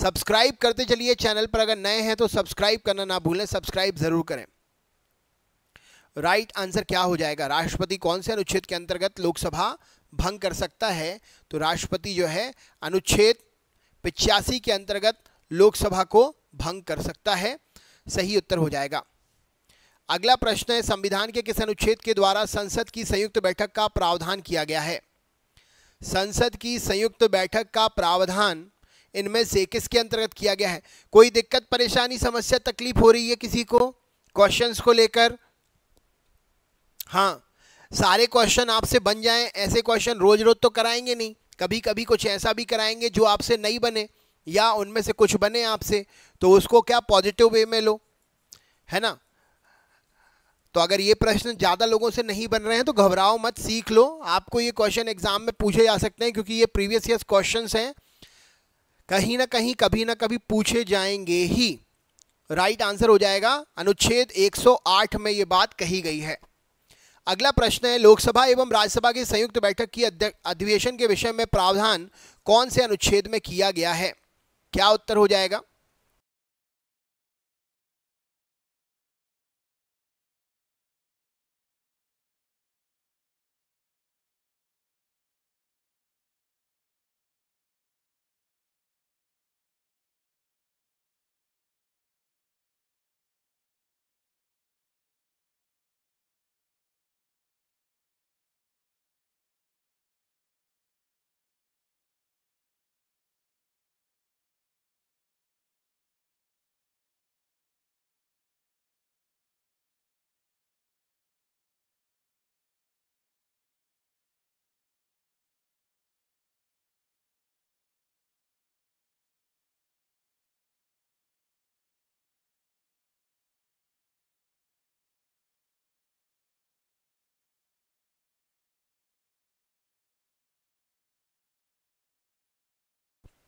सब्सक्राइब करते चलिए चैनल पर अगर नए हैं तो सब्सक्राइब करना ना भूलें सब्सक्राइब ज़रूर करें राइट आंसर क्या हो जाएगा राष्ट्रपति कौन से अनुच्छेद के अंतर्गत लोकसभा भंग कर सकता है तो राष्ट्रपति जो है अनुच्छेद पिचासी के अंतर्गत लोकसभा को भंग कर सकता है सही उत्तर हो जाएगा अगला प्रश्न है संविधान के किस अनुच्छेद के द्वारा संसद की संयुक्त बैठक का प्रावधान किया गया है संसद की संयुक्त बैठक का प्रावधान इनमें से किसके अंतर्गत किया गया है कोई दिक्कत परेशानी समस्या तकलीफ हो रही है किसी को क्वेश्चंस को लेकर हाँ सारे क्वेश्चन आपसे बन जाएं ऐसे क्वेश्चन रोज रोज तो कराएंगे नहीं कभी कभी कुछ ऐसा भी कराएंगे जो आपसे नहीं बने या उनमें से कुछ बने आपसे तो उसको क्या पॉजिटिव वे में लो है ना तो अगर ये प्रश्न ज़्यादा लोगों से नहीं बन रहे हैं तो घबराओ मत सीख लो आपको ये क्वेश्चन एग्जाम में पूछे जा सकते हैं क्योंकि ये प्रीवियस ईयर क्वेश्चन हैं कहीं ना कहीं कभी ना कभी पूछे जाएंगे ही राइट आंसर हो जाएगा अनुच्छेद 108 में ये बात कही गई है अगला प्रश्न है लोकसभा एवं राज्यसभा की संयुक्त बैठक की अधिवेशन के विषय में प्रावधान कौन से अनुच्छेद में किया गया है क्या उत्तर हो जाएगा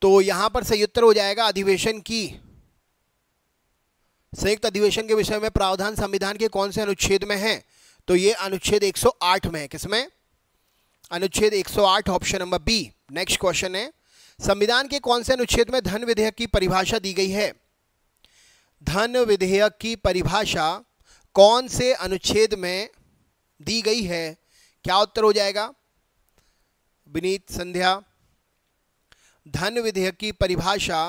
तो यहां पर सही उत्तर हो जाएगा अधिवेशन की संयुक्त अधिवेशन के विषय में प्रावधान संविधान के कौन से अनुच्छेद में है तो ये अनुच्छेद 108 में है किसमें अनुच्छेद 108 option number B next question है संविधान के कौन से अनुच्छेद में धन विधेयक की परिभाषा दी गई है धन विधेयक की परिभाषा कौन से अनुच्छेद में दी गई है क्या उत्तर हो जाएगा विनीत संध्या धन विधेयक की परिभाषा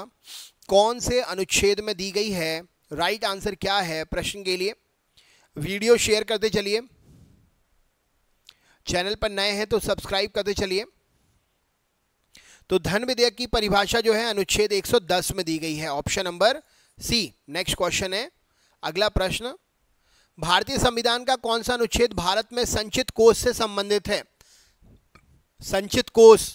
कौन से अनुच्छेद में दी गई है राइट आंसर क्या है प्रश्न के लिए वीडियो शेयर करते चलिए चैनल पर नए हैं तो सब्सक्राइब करते चलिए तो धन विधेयक की परिभाषा जो है अनुच्छेद 110 में दी गई है option number C next question है अगला प्रश्न भारतीय संविधान का कौन सा अनुच्छेद भारत में संचित कोष से संबंधित है संचित कोष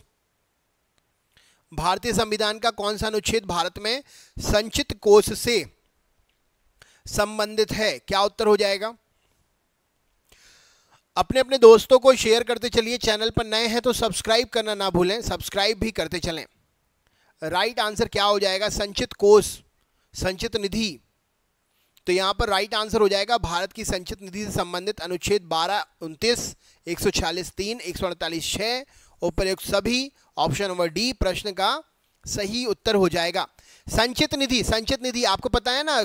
भारतीय संविधान का कौन सा अनुच्छेद भारत में संचित कोष से संबंधित है क्या उत्तर हो जाएगा अपने अपने दोस्तों को शेयर करते चलिए चैनल पर नए हैं तो सब्सक्राइब करना ना भूलें सब्सक्राइब भी करते चलें राइट आंसर क्या हो जाएगा संचित कोष संचित निधि तो यहां पर राइट आंसर हो जाएगा भारत की संचित निधि से संबंधित अनुच्छेद बारह उनतीस एक सौ छियालीस तीन एक सौ अड़तालीस छः और प्रयुक्त सभी ऑप्शन नंबर डी प्रश्न का सही उत्तर हो जाएगा संचित निधि संचित निधि आपको पता है ना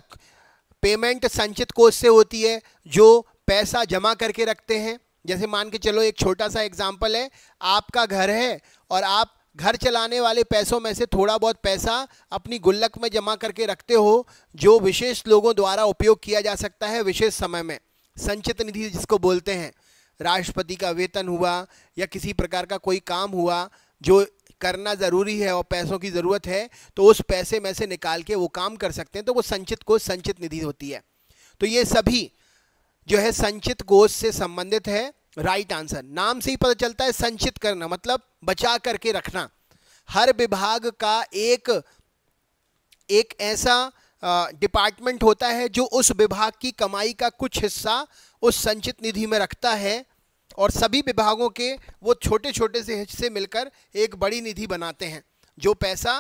पेमेंट संचित कोष से होती है जो पैसा जमा करके रखते हैं जैसे मान के चलो एक छोटा सा एग्जाम्पल है आपका घर है और आप घर चलाने वाले पैसों में से थोड़ा बहुत पैसा अपनी गुल्लक में जमा करके रखते हो जो विशेष लोगों द्वारा उपयोग किया जा सकता है विशेष समय में संचित निधि जिसको बोलते हैं राष्ट्रपति का वेतन हुआ या किसी प्रकार का कोई काम हुआ जो करना ज़रूरी है और पैसों की ज़रूरत है तो उस पैसे में से निकाल के वो काम कर सकते हैं तो वो संचित कोष संचित निधि होती है तो ये सभी जो है संचित कोष से संबंधित है राइट आंसर नाम से ही पता चलता है संचित करना मतलब बचा करके रखना हर विभाग का एक एक ऐसा डिपार्टमेंट होता है जो उस विभाग की कमाई का कुछ हिस्सा उस संचित निधि में रखता है और सभी विभागों के वो छोटे छोटे से हिस्से मिलकर एक बड़ी निधि बनाते हैं जो पैसा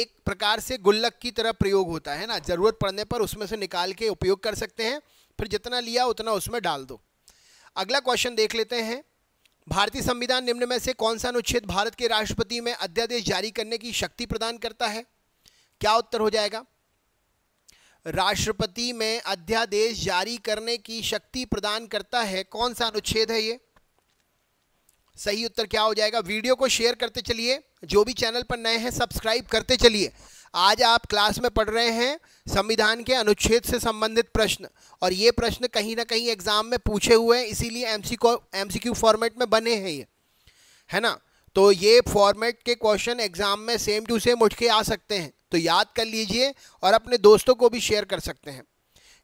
एक प्रकार से गुल्लक की तरह प्रयोग होता है ना ज़रूरत पड़ने पर उसमें से निकाल के उपयोग कर सकते हैं फिर जितना लिया उतना उसमें डाल दो अगला क्वेश्चन देख लेते हैं भारतीय संविधान निम्न में से कौन सा अनुच्छेद भारत के राष्ट्रपति में अध्यादेश जारी करने की शक्ति प्रदान करता है क्या उत्तर हो जाएगा राष्ट्रपति में अध्यादेश जारी करने की शक्ति प्रदान करता है कौन सा अनुच्छेद है ये सही उत्तर क्या हो जाएगा वीडियो को शेयर करते चलिए जो भी चैनल पर नए हैं सब्सक्राइब करते चलिए आज आप क्लास में पढ़ रहे हैं संविधान के अनुच्छेद से संबंधित प्रश्न और ये प्रश्न कहीं ना कहीं एग्जाम में पूछे हुए हैं इसीलिए एम सी फॉर्मेट में बने हैं ये है ना तो ये फॉर्मेट के क्वेश्चन एग्जाम में सेम टू सेम उठ के आ सकते हैं तो याद कर लीजिए और अपने दोस्तों को भी शेयर कर सकते हैं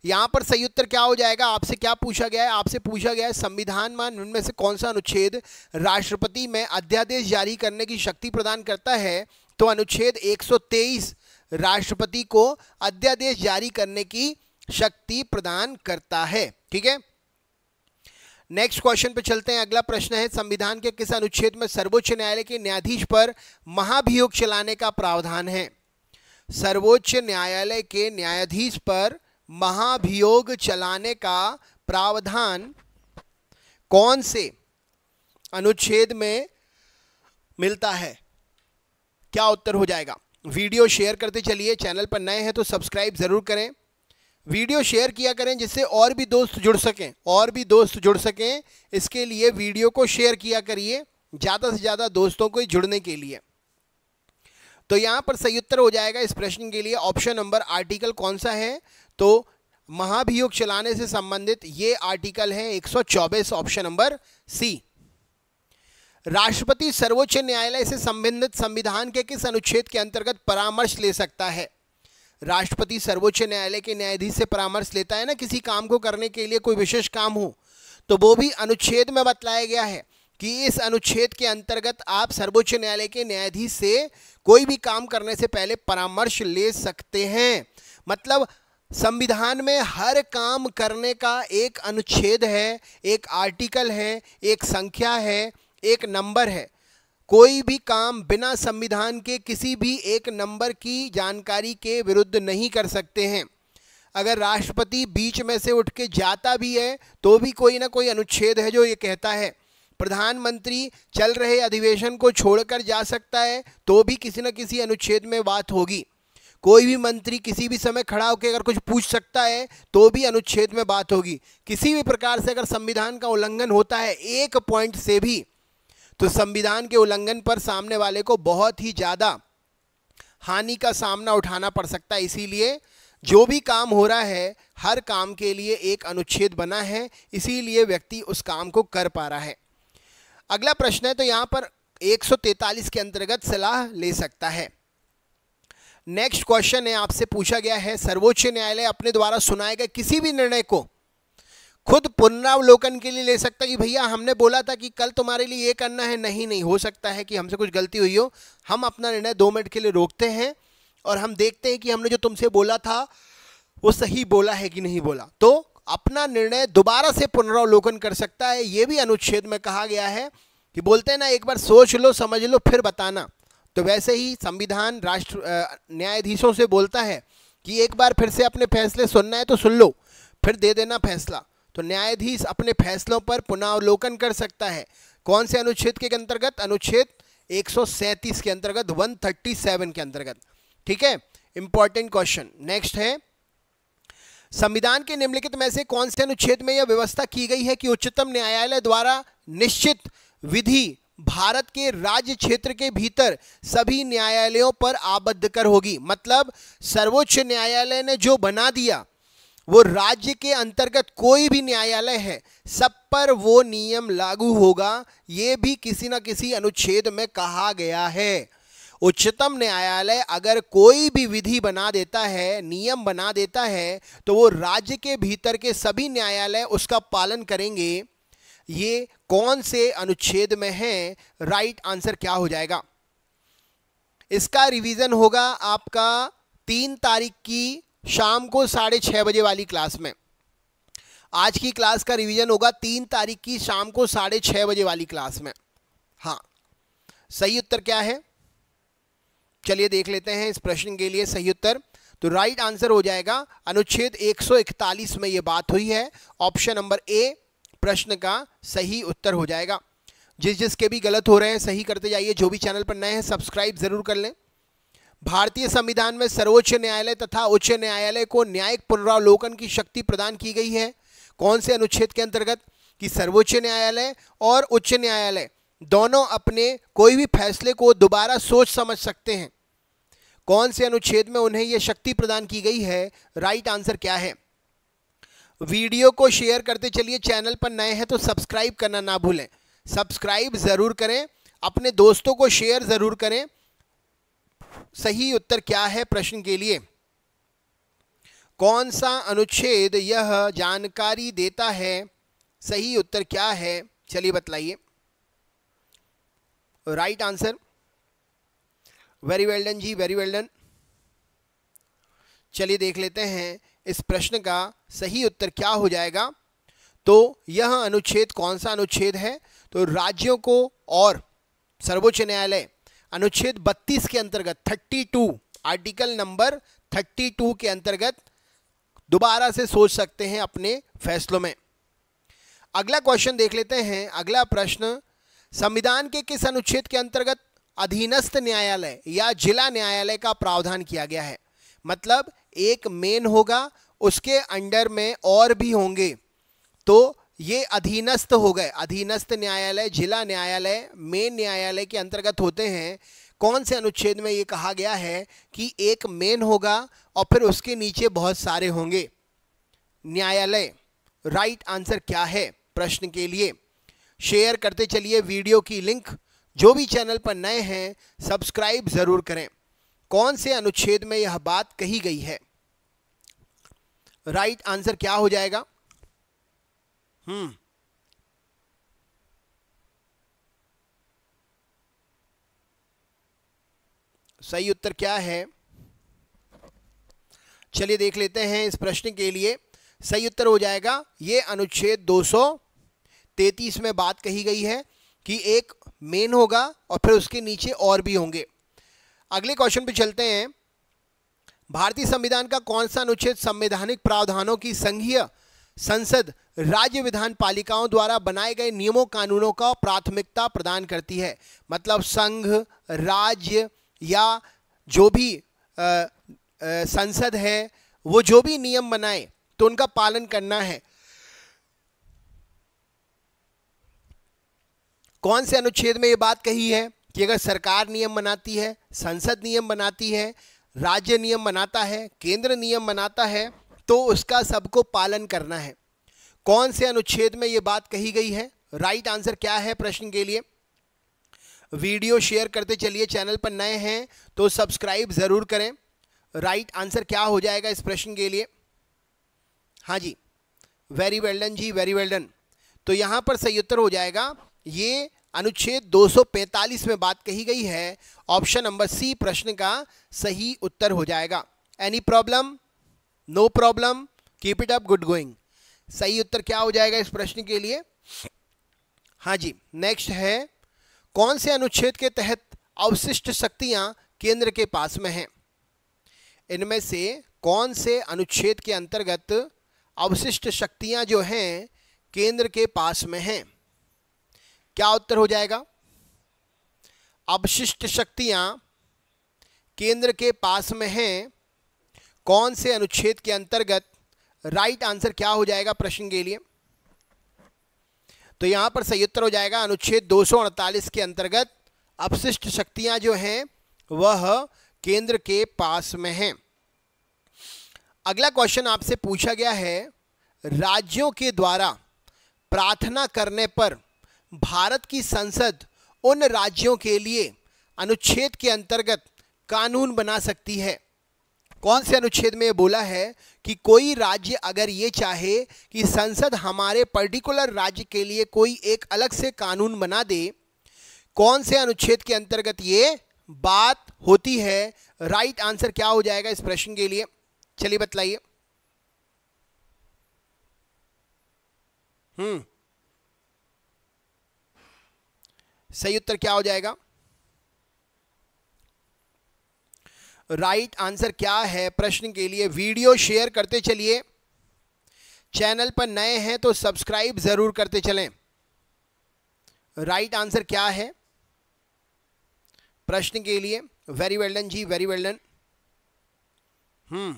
यहां पर सही उत्तर क्या हो जाएगा आपसे क्या पूछा गया है आपसे पूछा गया है संविधान मान उनमें से कौन सा अनुच्छेद राष्ट्रपति में अध्यादेश जारी करने की शक्ति प्रदान करता है तो अनुच्छेद 123 राष्ट्रपति को अध्यादेश जारी करने की शक्ति प्रदान करता है ठीक है नेक्स्ट क्वेश्चन पे चलते हैं अगला प्रश्न है संविधान के किस अनुच्छेद में सर्वोच्च न्यायालय के न्यायाधीश पर महाभियोग चलाने का प्रावधान है सर्वोच्च न्यायालय के न्यायाधीश पर महाभियोग चलाने का प्रावधान कौन से अनुच्छेद में मिलता है क्या उत्तर हो जाएगा वीडियो शेयर करते चलिए चैनल पर नए हैं तो सब्सक्राइब ज़रूर करें वीडियो शेयर किया करें जिससे और भी दोस्त जुड़ सकें और भी दोस्त जुड़ सकें इसके लिए वीडियो को शेयर किया करिए ज़्यादा से ज़्यादा दोस्तों को जुड़ने के लिए तो यहाँ पर सही उत्तर हो जाएगा इस प्रश्न के लिए ऑप्शन नंबर आर्टिकल कौन सा है तो महाभियोग चलाने से संबंधित ये आर्टिकल है 124 ऑप्शन नंबर सी राष्ट्रपति सर्वोच्च न्यायालय से संबंधित संविधान के किस अनुच्छेद के अंतर्गत परामर्श ले सकता है राष्ट्रपति सर्वोच्च न्यायालय के न्यायाधीश से परामर्श लेता है ना किसी काम को करने के लिए कोई विशेष काम हो तो वो भी अनुच्छेद में बतलाया गया है कि इस अनुच्छेद के अंतर्गत आप सर्वोच्च न्यायालय के न्यायाधीश से कोई भी काम करने से पहले परामर्श ले सकते हैं मतलब संविधान में हर काम करने का एक अनुच्छेद है एक आर्टिकल है एक संख्या है एक नंबर है कोई भी काम बिना संविधान के किसी भी एक नंबर की जानकारी के विरुद्ध नहीं कर सकते हैं अगर राष्ट्रपति बीच में से उठ के जाता भी है तो भी कोई ना कोई अनुच्छेद है जो ये कहता है प्रधानमंत्री चल रहे अधिवेशन को छोड़कर जा सकता है तो भी किसी न किसी अनुच्छेद में बात होगी कोई भी मंत्री किसी भी समय खड़ा होकर अगर कुछ पूछ सकता है तो भी अनुच्छेद में बात होगी किसी भी प्रकार से अगर संविधान का उल्लंघन होता है एक पॉइंट से भी तो संविधान के उल्लंघन पर सामने वाले को बहुत ही ज़्यादा हानि का सामना उठाना पड़ सकता है इसीलिए जो भी काम हो रहा है हर काम के लिए एक अनुच्छेद बना है इसीलिए व्यक्ति उस काम को कर पा रहा है अगला प्रश्न है तो यहाँ पर 143 के अंतर्गत सलाह ले सकता है नेक्स्ट क्वेश्चन है आपसे पूछा गया है सर्वोच्च न्यायालय अपने द्वारा सुनाए गए किसी भी निर्णय को खुद पुनरावलोकन के लिए ले सकता कि भैया हमने बोला था कि कल तुम्हारे लिए ये करना है नहीं नहीं हो सकता है कि हमसे कुछ गलती हुई हो हम अपना निर्णय दो मिनट के लिए रोकते हैं और हम देखते हैं कि हमने जो तुमसे बोला था वो सही बोला है कि नहीं बोला तो अपना निर्णय दोबारा से पुनरावलोकन कर सकता है ये भी अनुच्छेद में कहा गया है कि बोलते हैं ना एक बार सोच लो समझ लो फिर बताना तो वैसे ही संविधान राष्ट्र न्यायाधीशों से बोलता है कि एक बार फिर से अपने फैसले सुनना है तो सुन लो फिर दे देना फैसला तो न्यायाधीश अपने फैसलों पर पुनरावलोकन कर सकता है कौन से अनुच्छेद के अंतर्गत अनुच्छेद 137 के अंतर्गत 137 के अंतर्गत ठीक है इंपॉर्टेंट क्वेश्चन नेक्स्ट है संविधान के निम्नलिखित में से कौन से अनुच्छेद में यह व्यवस्था की गई है कि उच्चतम न्यायालय द्वारा निश्चित विधि भारत के राज्य क्षेत्र के भीतर सभी न्यायालयों पर आबद्ध कर होगी मतलब सर्वोच्च न्यायालय ने जो बना दिया वो राज्य के अंतर्गत कोई भी न्यायालय है सब पर वो नियम लागू होगा ये भी किसी ना किसी अनुच्छेद में कहा गया है उच्चतम न्यायालय अगर कोई भी विधि बना देता है नियम बना देता है तो वो राज्य के भीतर के सभी न्यायालय उसका पालन करेंगे ये कौन से अनुच्छेद में है राइट आंसर क्या हो जाएगा इसका रिवीजन होगा आपका तीन तारीख की शाम को साढ़े छह बजे वाली क्लास में आज की क्लास का रिवीजन होगा तीन तारीख की शाम को साढ़े छह बजे वाली क्लास में हाँ सही उत्तर क्या है चलिए देख लेते हैं इस प्रश्न के लिए सही उत्तर तो राइट आंसर हो जाएगा अनुच्छेद 141 में ये बात हुई है ऑप्शन नंबर ए प्रश्न का सही उत्तर हो जाएगा जिस जिसके भी गलत हो रहे हैं सही करते जाइए जो भी चैनल पर नए हैं सब्सक्राइब जरूर कर लें भारतीय संविधान में सर्वोच्च न्यायालय तथा उच्च न्यायालय को न्यायिक पुनरावलोकन की शक्ति प्रदान की गई है कौन से अनुच्छेद के अंतर्गत कि सर्वोच्च न्यायालय और उच्च न्यायालय दोनों अपने कोई भी फैसले को दोबारा सोच समझ सकते हैं कौन से अनुच्छेद में उन्हें यह शक्ति प्रदान की गई है राइट आंसर क्या है वीडियो को शेयर करते चलिए चैनल पर नए हैं तो सब्सक्राइब करना ना भूलें सब्सक्राइब ज़रूर करें अपने दोस्तों को शेयर ज़रूर करें सही उत्तर क्या है प्रश्न के लिए कौन सा अनुच्छेद यह जानकारी देता है सही उत्तर क्या है चलिए बतलाइए राइट आंसर वेरी वेल्डन जी वेरी वेल्डन चलिए देख लेते हैं इस प्रश्न का सही उत्तर क्या हो जाएगा तो यह अनुच्छेद कौन सा अनुच्छेद है तो राज्यों को और सर्वोच्च न्यायालय अनुच्छेद 32 के अंतर्गत 32 आर्टिकल नंबर 32 के अंतर्गत दोबारा से सोच सकते हैं अपने फैसलों में अगला क्वेश्चन देख लेते हैं अगला प्रश्न संविधान के किस अनुच्छेद के अंतर्गत अधीनस्थ न्यायालय या जिला न्यायालय का प्रावधान किया गया है मतलब एक मेन होगा उसके अंडर में और भी होंगे तो ये अधीनस्थ हो गए अधीनस्थ न्यायालय जिला न्यायालय मेन न्यायालय के अंतर्गत होते हैं कौन से अनुच्छेद में ये कहा गया है कि एक मेन होगा और फिर उसके नीचे बहुत सारे होंगे न्यायालय राइट आंसर क्या है प्रश्न के लिए शेयर करते चलिए वीडियो की लिंक जो भी चैनल पर नए हैं सब्सक्राइब ज़रूर करें कौन से अनुच्छेद में यह बात कही गई है राइट right आंसर क्या हो जाएगा हम्म सही उत्तर क्या है चलिए देख लेते हैं इस प्रश्न के लिए सही उत्तर हो जाएगा यह अनुच्छेद 233 में बात कही गई है कि एक मेन होगा और फिर उसके नीचे और भी होंगे अगले क्वेश्चन पे चलते हैं भारतीय संविधान का कौन सा अनुच्छेद संवैधानिक प्रावधानों की संघीय संसद राज्य विधान पालिकाओं द्वारा बनाए गए नियमों कानूनों का प्राथमिकता प्रदान करती है मतलब संघ राज्य या जो भी आ, आ, संसद है वो जो भी नियम बनाए तो उनका पालन करना है कौन से अनुच्छेद में ये बात कही है कि अगर सरकार नियम बनाती है संसद नियम बनाती है राज्य नियम बनाता है केंद्र नियम बनाता है तो उसका सबको पालन करना है कौन से अनुच्छेद में ये बात कही गई है राइट आंसर क्या है प्रश्न के लिए वीडियो शेयर करते चलिए चैनल पर नए हैं तो सब्सक्राइब ज़रूर करें राइट आंसर क्या हो जाएगा इस प्रश्न के लिए हाँ जी वेरी वेल्डन जी वेरी वेल्डन तो यहाँ पर सही उत्तर हो जाएगा ये अनुच्छेद 245 में बात कही गई है ऑप्शन नंबर सी प्रश्न का सही उत्तर हो जाएगा any problem no problem keep it up good going सही उत्तर क्या हो जाएगा इस प्रश्न के लिए हाँ जी नेक्स्ट है कौन से अनुच्छेद के तहत अवशिष्ट शक्तियां केंद्र के पास में हैं इनमें से कौन से अनुच्छेद के अंतर्गत अवशिष्ट शक्तियां जो हैं केंद्र के पास में हैं क्या उत्तर हो जाएगा अवशिष्ट शक्तियां केंद्र के पास में हैं कौन से अनुच्छेद के अंतर्गत राइट आंसर क्या हो जाएगा प्रश्न के लिए तो यहां पर सही उत्तर हो जाएगा अनुच्छेद दो के अंतर्गत अपशिष्ट शक्तियां जो हैं वह केंद्र के पास में हैं अगला क्वेश्चन आपसे पूछा गया है राज्यों के द्वारा प्रार्थना करने पर भारत की संसद उन राज्यों के लिए अनुच्छेद के अंतर्गत कानून बना सकती है कौन से अनुच्छेद में बोला है कि कोई राज्य अगर ये चाहे कि संसद हमारे पर्टिकुलर राज्य के लिए कोई एक अलग से कानून बना दे कौन से अनुच्छेद के अंतर्गत ये बात होती है राइट आंसर क्या हो जाएगा इस प्रश्न के लिए चलिए बतलाइए हम्म सही उत्तर क्या हो जाएगा राइट right आंसर क्या है प्रश्न के लिए वीडियो शेयर करते चलिए चैनल पर नए हैं तो सब्सक्राइब जरूर करते चलें राइट right आंसर क्या है प्रश्न के लिए वेरी वेल डन जी वेरी वेल डन हम्म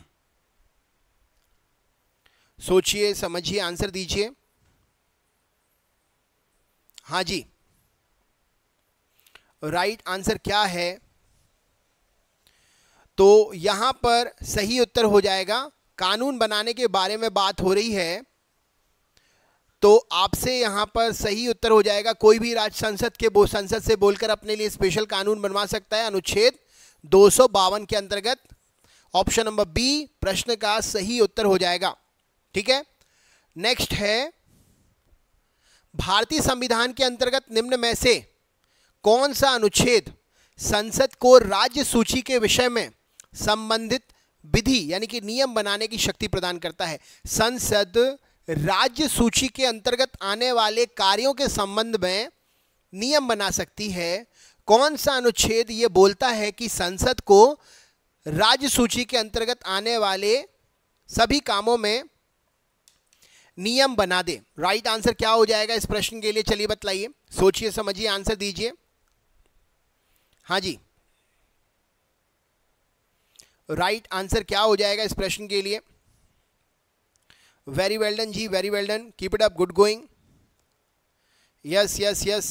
सोचिए समझिए आंसर दीजिए हाँ जी राइट right आंसर क्या है तो यहां पर सही उत्तर हो जाएगा कानून बनाने के बारे में बात हो रही है तो आपसे यहां पर सही उत्तर हो जाएगा कोई भी राज्य संसद के संसद से बोलकर अपने लिए स्पेशल कानून बनवा सकता है अनुच्छेद दो के अंतर्गत ऑप्शन नंबर बी प्रश्न का सही उत्तर हो जाएगा ठीक है नेक्स्ट है भारतीय संविधान के अंतर्गत निम्न में से कौन सा अनुच्छेद संसद को राज्य सूची के विषय में संबंधित विधि यानी कि नियम बनाने की शक्ति प्रदान करता है संसद राज्य सूची के अंतर्गत आने वाले कार्यों के संबंध में नियम बना सकती है कौन सा अनुच्छेद ये बोलता है कि संसद को राज्य सूची के अंतर्गत आने वाले सभी कामों में नियम बना दे राइट आंसर क्या हो जाएगा इस प्रश्न के लिए चलिए बतलाइए सोचिए समझिए आंसर दीजिए हाँ जी राइट right आंसर क्या हो जाएगा इस प्रश्न के लिए वेरी वेल डन जी very well done keep it up good going yes yes yes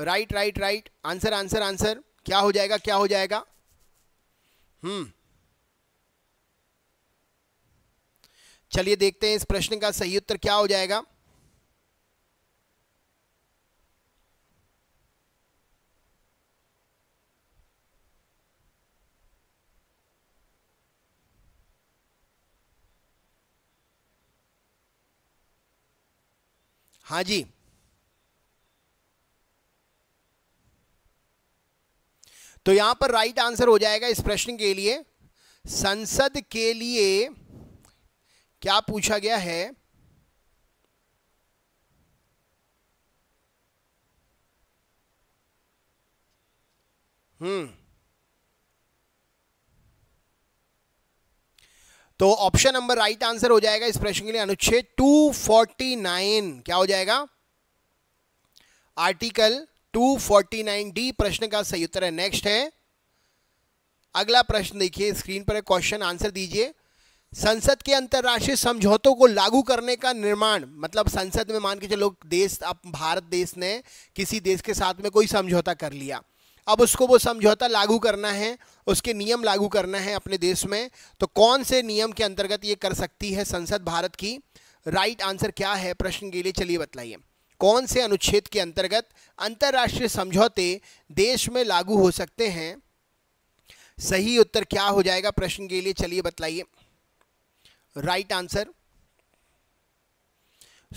right right right answer answer answer क्या हो जाएगा क्या हो जाएगा हम्म चलिए देखते हैं इस प्रश्न का सही उत्तर क्या हो जाएगा हाँ जी तो यहां पर राइट आंसर हो जाएगा इस प्रश्न के लिए संसद के लिए क्या पूछा गया है हम्म तो ऑप्शन नंबर राइट आंसर हो जाएगा इस प्रश्न के लिए अनुच्छेद 249 क्या हो जाएगा आर्टिकल 249 डी प्रश्न का सही उत्तर है नेक्स्ट है अगला प्रश्न देखिए स्क्रीन पर क्वेश्चन आंसर दीजिए संसद के अंतर्राष्ट्रीय समझौतों को लागू करने का निर्माण मतलब संसद में मान के चलो देश अब भारत देश ने किसी देश के साथ में कोई समझौता कर लिया अब उसको वो समझौता लागू करना है उसके नियम लागू करना है अपने देश में तो कौन से नियम के अंतर्गत ये कर सकती है संसद भारत की राइट आंसर क्या है प्रश्न के लिए चलिए बतलाइए कौन से अनुच्छेद के अंतर्गत अंतर्राष्ट्रीय समझौते देश में लागू हो सकते हैं सही उत्तर क्या हो जाएगा प्रश्न के लिए चलिए बतलाइए राइट आंसर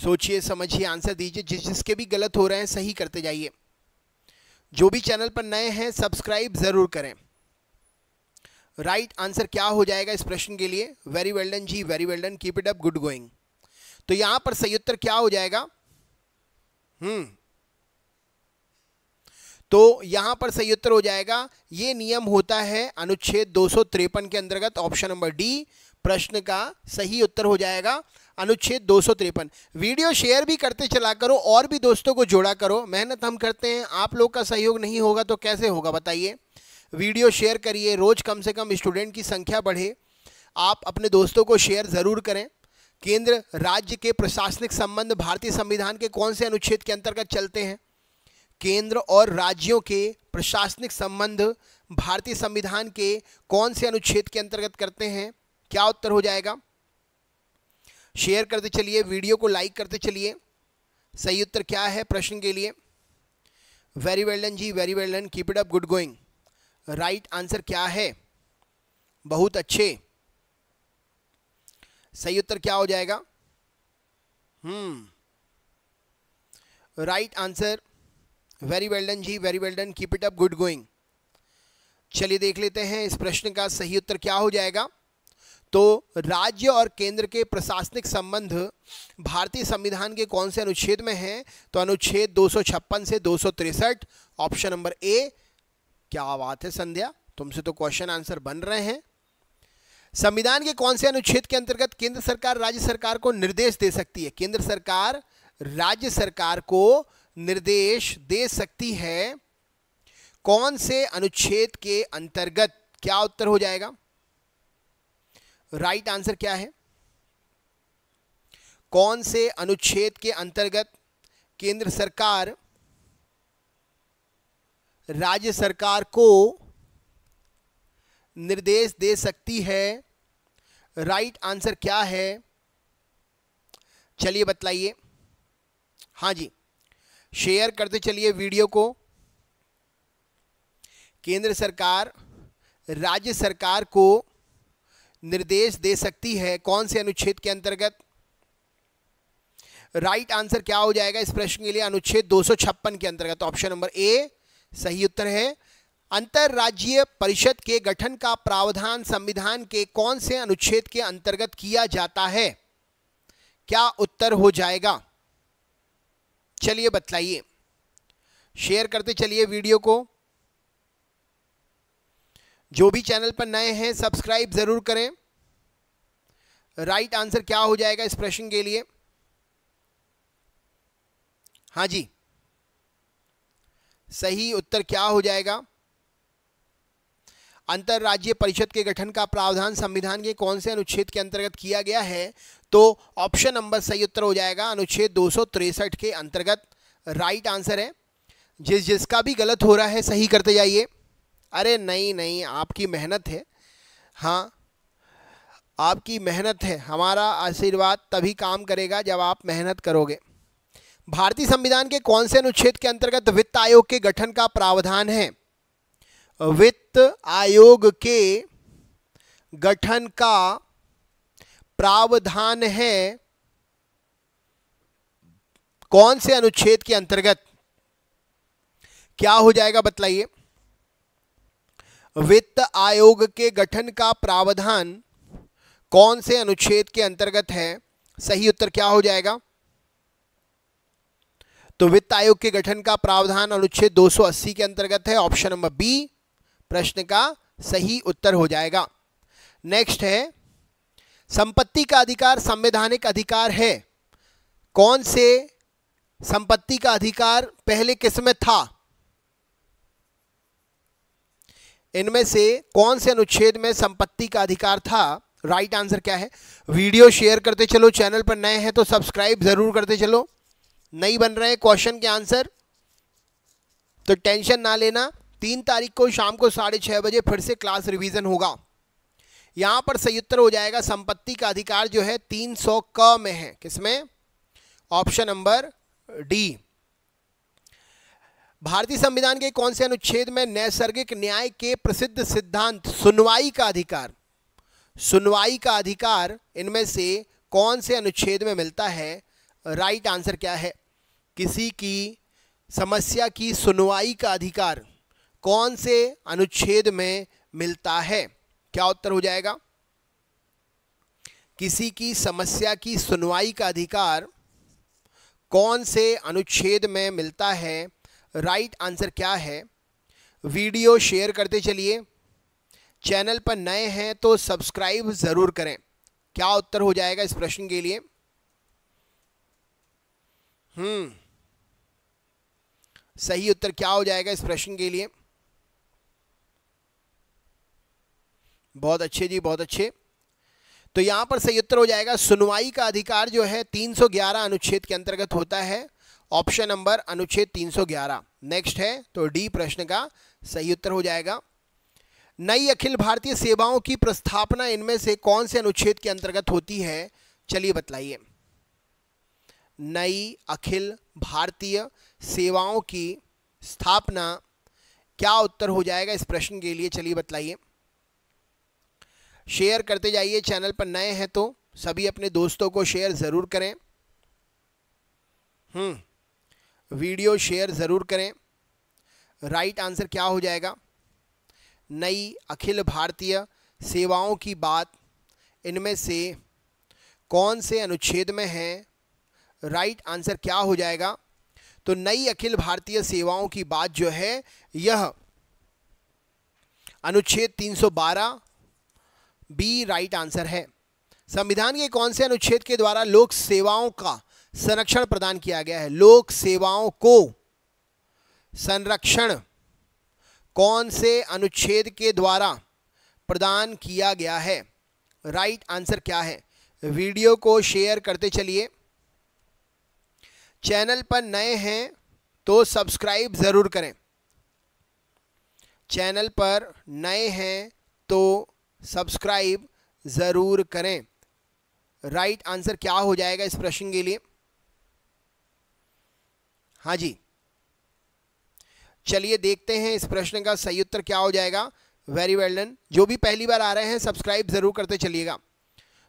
सोचिए समझिए आंसर दीजिए जिस जिसके भी गलत हो रहे हैं सही करते जाइए जो भी चैनल पर नए हैं सब्सक्राइब ज़रूर करें राइट right आंसर क्या हो जाएगा इस प्रश्न के लिए वेरी वेल्डन जी very well done keep it up good going तो यहां पर सही उत्तर क्या हो जाएगा हम्म तो यहां पर सही उत्तर हो जाएगा ये नियम होता है अनुच्छेद दो के अंतर्गत ऑप्शन नंबर डी प्रश्न का सही उत्तर हो जाएगा अनुच्छेद दो वीडियो शेयर भी करते चला करो और भी दोस्तों को जोड़ा करो मेहनत हम करते हैं आप लोग का सहयोग नहीं होगा तो कैसे होगा बताइए वीडियो शेयर करिए रोज़ कम से कम स्टूडेंट की संख्या बढ़े आप अपने दोस्तों को शेयर ज़रूर करें केंद्र राज्य के प्रशासनिक संबंध भारतीय संविधान के कौन से अनुच्छेद के अंतर्गत चलते हैं केंद्र और राज्यों के प्रशासनिक संबंध भारतीय संविधान के कौन से अनुच्छेद के अंतर्गत करते हैं क्या उत्तर हो जाएगा शेयर करते चलिए वीडियो को लाइक करते चलिए सही उत्तर क्या है प्रश्न के लिए वेरी वेल डन जी very well done keep it up good going right answer क्या है बहुत अच्छे सही उत्तर क्या हो जाएगा हम्म right answer very well done जी very well done keep it up good going चलिए देख लेते हैं इस प्रश्न का सही उत्तर क्या हो जाएगा तो राज्य और केंद्र के प्रशासनिक संबंध भारतीय संविधान के कौन से अनुच्छेद में हैं तो अनुच्छेद दो से दो ऑप्शन नंबर ए क्या बात है संध्या तुमसे तो क्वेश्चन आंसर बन रहे हैं संविधान के कौन से अनुच्छेद के अंतर्गत केंद्र सरकार राज्य सरकार को निर्देश दे सकती है केंद्र सरकार राज्य सरकार को निर्देश दे सकती है कौन से अनुच्छेद के अंतर्गत क्या उत्तर हो जाएगा राइट right आंसर क्या है कौन से अनुच्छेद के अंतर्गत केंद्र सरकार राज्य सरकार को निर्देश दे सकती है राइट right आंसर क्या है चलिए बतलाइए हाँ जी शेयर करते चलिए वीडियो को केंद्र सरकार राज्य सरकार को निर्देश दे सकती है कौन से अनुच्छेद के अंतर्गत राइट आंसर क्या हो जाएगा इस प्रश्न के लिए अनुच्छेद दो के अंतर्गत ऑप्शन नंबर ए सही उत्तर है अंतर्राज्यीय परिषद के गठन का प्रावधान संविधान के कौन से अनुच्छेद के अंतर्गत किया जाता है क्या उत्तर हो जाएगा चलिए बतलाइए शेयर करते चलिए वीडियो को जो भी चैनल पर नए हैं सब्सक्राइब ज़रूर करें राइट right आंसर क्या हो जाएगा इस प्रश्न के लिए हाँ जी सही उत्तर क्या हो जाएगा अंतर्राज्यीय परिषद के गठन का प्रावधान संविधान के कौन से अनुच्छेद के अंतर्गत किया गया है तो ऑप्शन नंबर सही उत्तर हो जाएगा अनुच्छेद दो के अंतर्गत राइट आंसर है जिस जिसका भी गलत हो रहा है सही करते जाइए अरे नहीं नहीं आपकी मेहनत है हाँ आपकी मेहनत है हमारा आशीर्वाद तभी काम करेगा जब आप मेहनत करोगे भारतीय संविधान के कौन से अनुच्छेद के अंतर्गत वित्त आयोग के गठन का प्रावधान है वित्त आयोग के गठन का प्रावधान है कौन से अनुच्छेद के अंतर्गत क्या हो जाएगा बतलाइए वित्त आयोग के गठन का प्रावधान कौन से अनुच्छेद के अंतर्गत है सही उत्तर क्या हो जाएगा तो वित्त आयोग के गठन का प्रावधान अनुच्छेद 280 के अंतर्गत है ऑप्शन नंबर बी प्रश्न का सही उत्तर हो जाएगा नेक्स्ट है संपत्ति का अधिकार संवैधानिक अधिकार है कौन से संपत्ति का अधिकार पहले किस में था इनमें से कौन से अनुच्छेद में संपत्ति का अधिकार था राइट right आंसर क्या है वीडियो शेयर करते चलो चैनल पर नए हैं तो सब्सक्राइब जरूर करते चलो नहीं बन रहे क्वेश्चन के आंसर तो टेंशन ना लेना तीन तारीख को शाम को साढ़े छह बजे फिर से क्लास रिवीजन होगा यहां पर सही उत्तर हो जाएगा संपत्ति का अधिकार जो है तीन सौ क में है किसमें ऑप्शन नंबर डी भारतीय संविधान के कौन से अनुच्छेद में नैसर्गिक न्याय के प्रसिद्ध सिद्धांत सुनवाई का अधिकार सुनवाई का अधिकार इनमें से कौन से अनुच्छेद में मिलता है राइट आंसर क्या है किसी की समस्या की सुनवाई का अधिकार कौन से अनुच्छेद में मिलता है क्या उत्तर हो जाएगा किसी की समस्या की सुनवाई का अधिकार कौन से अनुच्छेद में मिलता है राइट आंसर क्या है वीडियो शेयर करते चलिए चैनल पर नए हैं तो सब्सक्राइब ज़रूर करें क्या उत्तर हो जाएगा इस प्रश्न के लिए हम्म सही उत्तर क्या हो जाएगा इस प्रश्न के लिए बहुत अच्छे जी बहुत अच्छे तो यहां पर सही उत्तर हो जाएगा सुनवाई का अधिकार जो है 311 अनुच्छेद के अंतर्गत होता है ऑप्शन नंबर अनुच्छेद 311 नेक्स्ट है तो डी प्रश्न का सही उत्तर हो जाएगा नई अखिल भारतीय सेवाओं की प्रस्थापना इनमें से कौन से अनुच्छेद के अंतर्गत होती है चलिए बतलाइए नई अखिल भारतीय सेवाओं की स्थापना क्या उत्तर हो जाएगा इस प्रश्न के लिए चलिए बतलाइए शेयर करते जाइए चैनल पर नए हैं तो सभी अपने दोस्तों को शेयर ज़रूर करें हम्म वीडियो शेयर ज़रूर करें राइट आंसर क्या हो जाएगा नई अखिल भारतीय सेवाओं की बात इनमें से कौन से अनुच्छेद में है राइट आंसर क्या हो जाएगा तो नई अखिल भारतीय सेवाओं की बात जो है यह अनुच्छेद 312 बी राइट आंसर है संविधान के कौन से अनुच्छेद के द्वारा लोक सेवाओं का संरक्षण प्रदान किया गया है लोक सेवाओं को संरक्षण कौन से अनुच्छेद के द्वारा प्रदान किया गया है राइट right आंसर क्या है वीडियो को शेयर करते चलिए चैनल पर नए हैं तो सब्सक्राइब ज़रूर करें चैनल पर नए हैं तो सब्सक्राइब ज़रूर करें राइट right आंसर क्या हो जाएगा इस प्रश्न के लिए हाँ जी चलिए देखते हैं इस प्रश्न का सही उत्तर क्या हो जाएगा वेरी वेल डन जो भी पहली बार आ रहे हैं सब्सक्राइब जरूर करते चलिएगा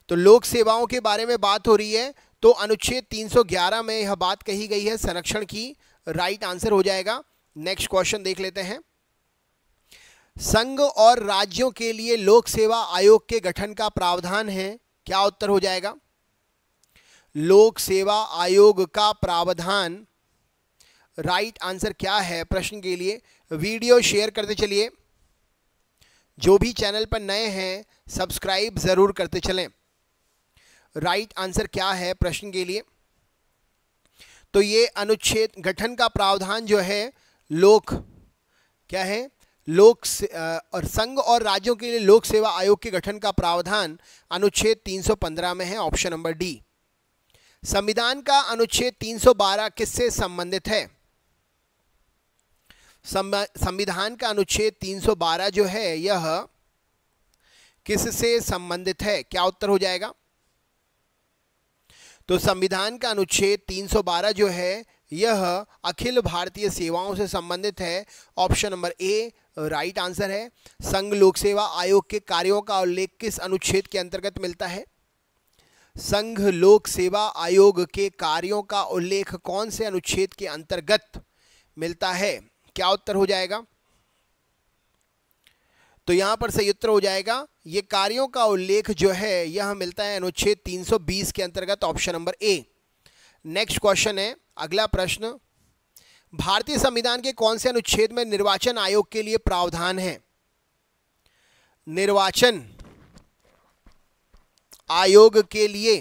तो लोक सेवाओं के बारे में बात हो रही है तो अनुच्छेद 311 में यह बात कही गई है संरक्षण की राइट आंसर हो जाएगा नेक्स्ट क्वेश्चन देख लेते हैं संघ और राज्यों के लिए लोक सेवा आयोग के गठन का प्रावधान है क्या उत्तर हो जाएगा लोक सेवा आयोग का प्रावधान राइट आंसर क्या है प्रश्न के लिए वीडियो शेयर करते चलिए जो भी चैनल पर नए हैं सब्सक्राइब ज़रूर करते चलें राइट आंसर क्या है प्रश्न के लिए तो ये अनुच्छेद गठन का प्रावधान जो है लोक क्या है लोक और संघ और राज्यों के लिए लोक सेवा आयोग के गठन का प्रावधान अनुच्छेद 315 में है ऑप्शन नंबर डी संविधान का अनुच्छेद 312 किससे संबंधित है संविधान का अनुच्छेद 312 जो है यह किससे संबंधित है क्या उत्तर हो जाएगा तो संविधान का अनुच्छेद 312 जो है यह अखिल भारतीय सेवाओं से संबंधित है option number A right answer है संघ लोक सेवा आयोग के कार्यों का उल्लेख किस अनुच्छेद के अंतर्गत मिलता है संघ लोक सेवा आयोग के कार्यों का उल्लेख कौन से अनुच्छेद के अंतर्गत मिलता है क्या उत्तर हो जाएगा तो यहां पर सही उत्तर हो जाएगा ये कार्यों का उल्लेख जो है यह मिलता है अनुच्छेद 320 के अंतर्गत option number A next question है अगला प्रश्न भारतीय संविधान के कौन से अनुच्छेद में निर्वाचन आयोग के लिए प्रावधान है निर्वाचन आयोग के लिए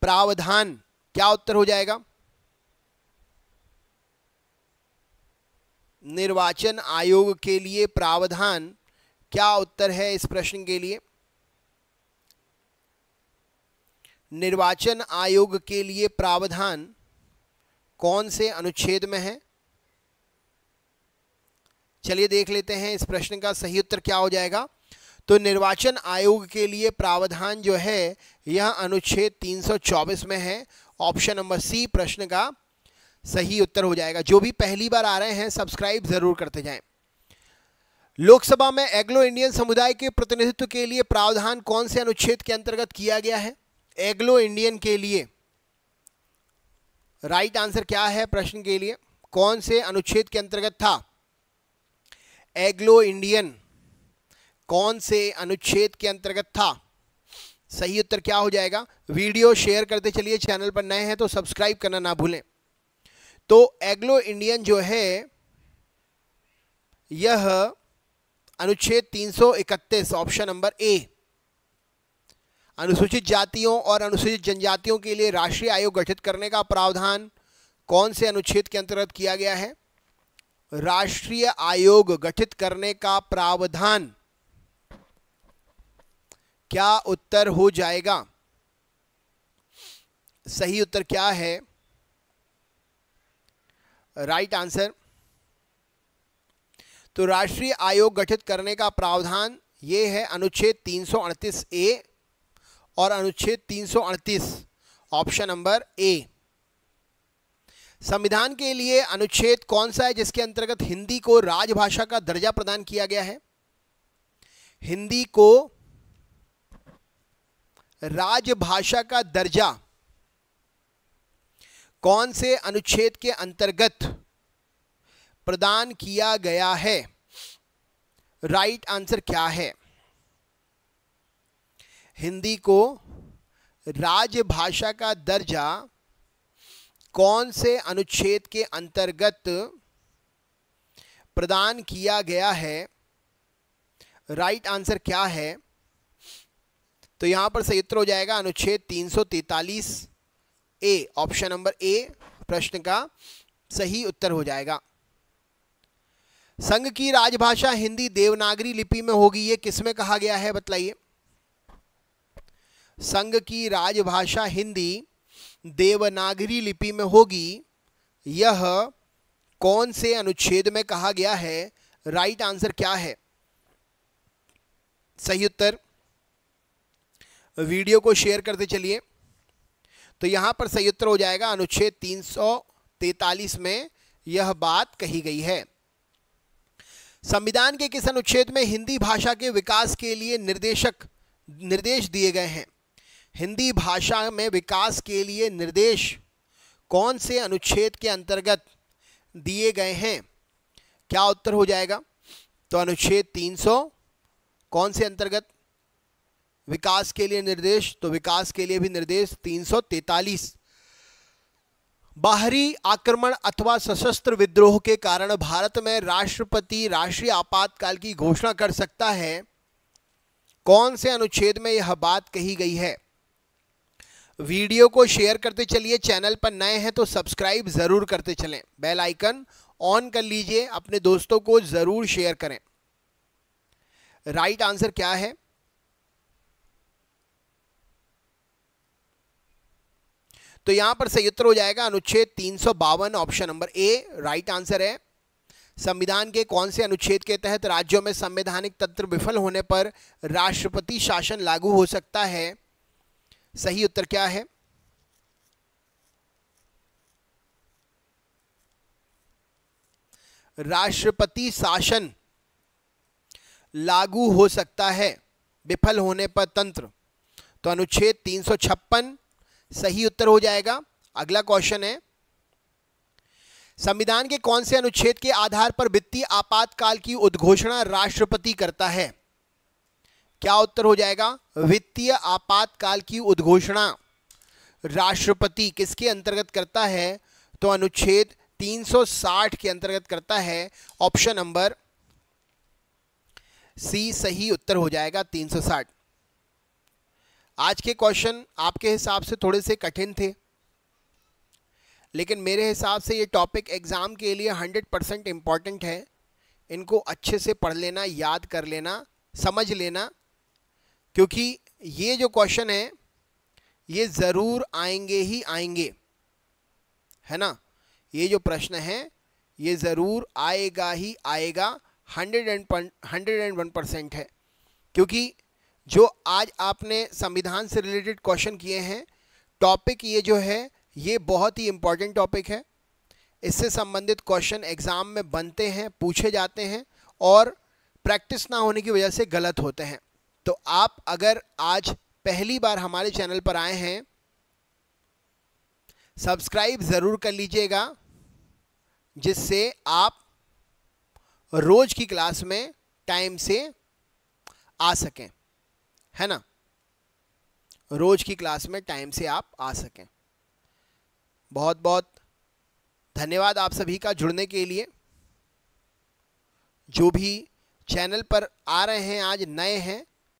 प्रावधान क्या उत्तर हो जाएगा निर्वाचन आयोग के लिए प्रावधान क्या उत्तर है इस प्रश्न के लिए निर्वाचन आयोग के लिए प्रावधान कौन से अनुच्छेद में है चलिए देख लेते हैं इस प्रश्न का सही उत्तर क्या हो जाएगा तो निर्वाचन आयोग के लिए प्रावधान जो है यह अनुच्छेद 324 में है ऑप्शन नंबर सी प्रश्न का सही उत्तर हो जाएगा जो भी पहली बार आ रहे हैं सब्सक्राइब जरूर करते जाएं लोकसभा में एग्लो इंडियन समुदाय के प्रतिनिधित्व के लिए प्रावधान कौन से अनुच्छेद के अंतर्गत किया गया है एग्लो इंडियन के लिए राइट आंसर क्या है प्रश्न के लिए कौन से अनुच्छेद के अंतर्गत था एग्लो इंडियन कौन से अनुच्छेद के अंतर्गत था सही उत्तर क्या हो जाएगा वीडियो शेयर करते चलिए चैनल पर नए हैं तो सब्सक्राइब करना ना भूलें तो एग्लो इंडियन जो है यह अनुच्छेद 331 ऑप्शन नंबर ए अनुसूचित जातियों और अनुसूचित जनजातियों के लिए राष्ट्रीय आयोग गठित करने का प्रावधान कौन से अनुच्छेद के अंतर्गत किया गया है राष्ट्रीय आयोग गठित करने का प्रावधान क्या उत्तर हो जाएगा सही उत्तर क्या है राइट आंसर तो राष्ट्रीय आयोग गठित करने का प्रावधान ये है अनुच्छेद 338 ए और अनुच्छेद 338 ऑप्शन नंबर ए संविधान के लिए अनुच्छेद कौन सा है जिसके अंतर्गत हिंदी को राजभाषा का दर्जा प्रदान किया गया है हिंदी को राजभाषा का दर्जा कौन से अनुच्छेद के अंतर्गत प्रदान किया गया है राइट right आंसर क्या है हिंदी को राजभाषा का दर्जा कौन से अनुच्छेद के अंतर्गत प्रदान किया गया है राइट right आंसर क्या है तो यहां पर सही उत्तर हो जाएगा अनुच्छेद 343 ए ऑप्शन नंबर ए प्रश्न का सही उत्तर हो जाएगा संघ की राजभाषा हिंदी देवनागरी लिपि में होगी ये किसमें कहा गया है बतलाइए संघ की राजभाषा हिंदी देवनागरी लिपि में होगी यह कौन से अनुच्छेद में कहा गया है राइट आंसर क्या है सही उत्तर वीडियो को शेयर करते चलिए तो यहाँ पर सही उत्तर हो जाएगा अनुच्छेद 343 में यह बात कही गई है संविधान के किस अनुच्छेद में हिंदी भाषा के विकास के लिए निर्देशक निर्देश दिए गए हैं हिंदी भाषा में विकास के लिए निर्देश कौन से अनुच्छेद के अंतर्गत दिए गए हैं क्या उत्तर हो जाएगा तो अनुच्छेद 300 कौन से अंतर्गत विकास के लिए निर्देश तो विकास के लिए भी निर्देश 343 बाहरी आक्रमण अथवा सशस्त्र विद्रोह के कारण भारत में राष्ट्रपति राष्ट्रीय आपातकाल की घोषणा कर सकता है कौन से अनुच्छेद में यह बात कही गई है वीडियो को शेयर करते चलिए चैनल पर नए हैं तो सब्सक्राइब ज़रूर करते चलें बेल आइकन ऑन कर लीजिए अपने दोस्तों को ज़रूर शेयर करें राइट आंसर क्या है तो यहां पर सही उत्तर हो जाएगा अनुच्छेद तीन option number A right answer है संविधान के कौन से अनुच्छेद के तहत राज्यों में संवैधानिक तंत्र विफल होने पर राष्ट्रपति शासन लागू हो सकता है सही उत्तर क्या है राष्ट्रपति शासन लागू हो सकता है विफल होने पर तंत्र तो अनुच्छेद तीन सही उत्तर हो जाएगा अगला क्वेश्चन है संविधान के कौन से अनुच्छेद के आधार पर वित्तीय आपातकाल की उद्घोषणा राष्ट्रपति करता है क्या उत्तर हो जाएगा वित्तीय आपातकाल की उद्घोषणा राष्ट्रपति किसके अंतर्गत करता है तो अनुच्छेद 360 के अंतर्गत करता है ऑप्शन नंबर सी सही उत्तर हो जाएगा 360 आज के क्वेश्चन आपके हिसाब से थोड़े से कठिन थे लेकिन मेरे हिसाब से ये टॉपिक एग्ज़ाम के लिए 100 परसेंट इम्पॉर्टेंट है इनको अच्छे से पढ़ लेना याद कर लेना समझ लेना क्योंकि ये जो क्वेश्चन है ये ज़रूर आएंगे ही आएंगे है ना ये जो प्रश्न है ये ज़रूर आएगा ही आएगा hundred and hundred and one percent है क्योंकि जो आज आपने संविधान से रिलेटेड क्वेश्चन किए हैं टॉपिक ये जो है ये बहुत ही इम्पॉर्टेंट टॉपिक है इससे संबंधित क्वेश्चन एग्ज़ाम में बनते हैं पूछे जाते हैं और प्रैक्टिस ना होने की वजह से गलत होते हैं तो आप अगर आज पहली बार हमारे चैनल पर आए हैं सब्सक्राइब ज़रूर कर लीजिएगा जिससे आप रोज़ की क्लास में टाइम से आ सकें है ना रोज़ की क्लास में टाइम से आप आ सकें बहुत बहुत धन्यवाद आप सभी का जुड़ने के लिए जो भी चैनल पर आ रहे हैं आज नए हैं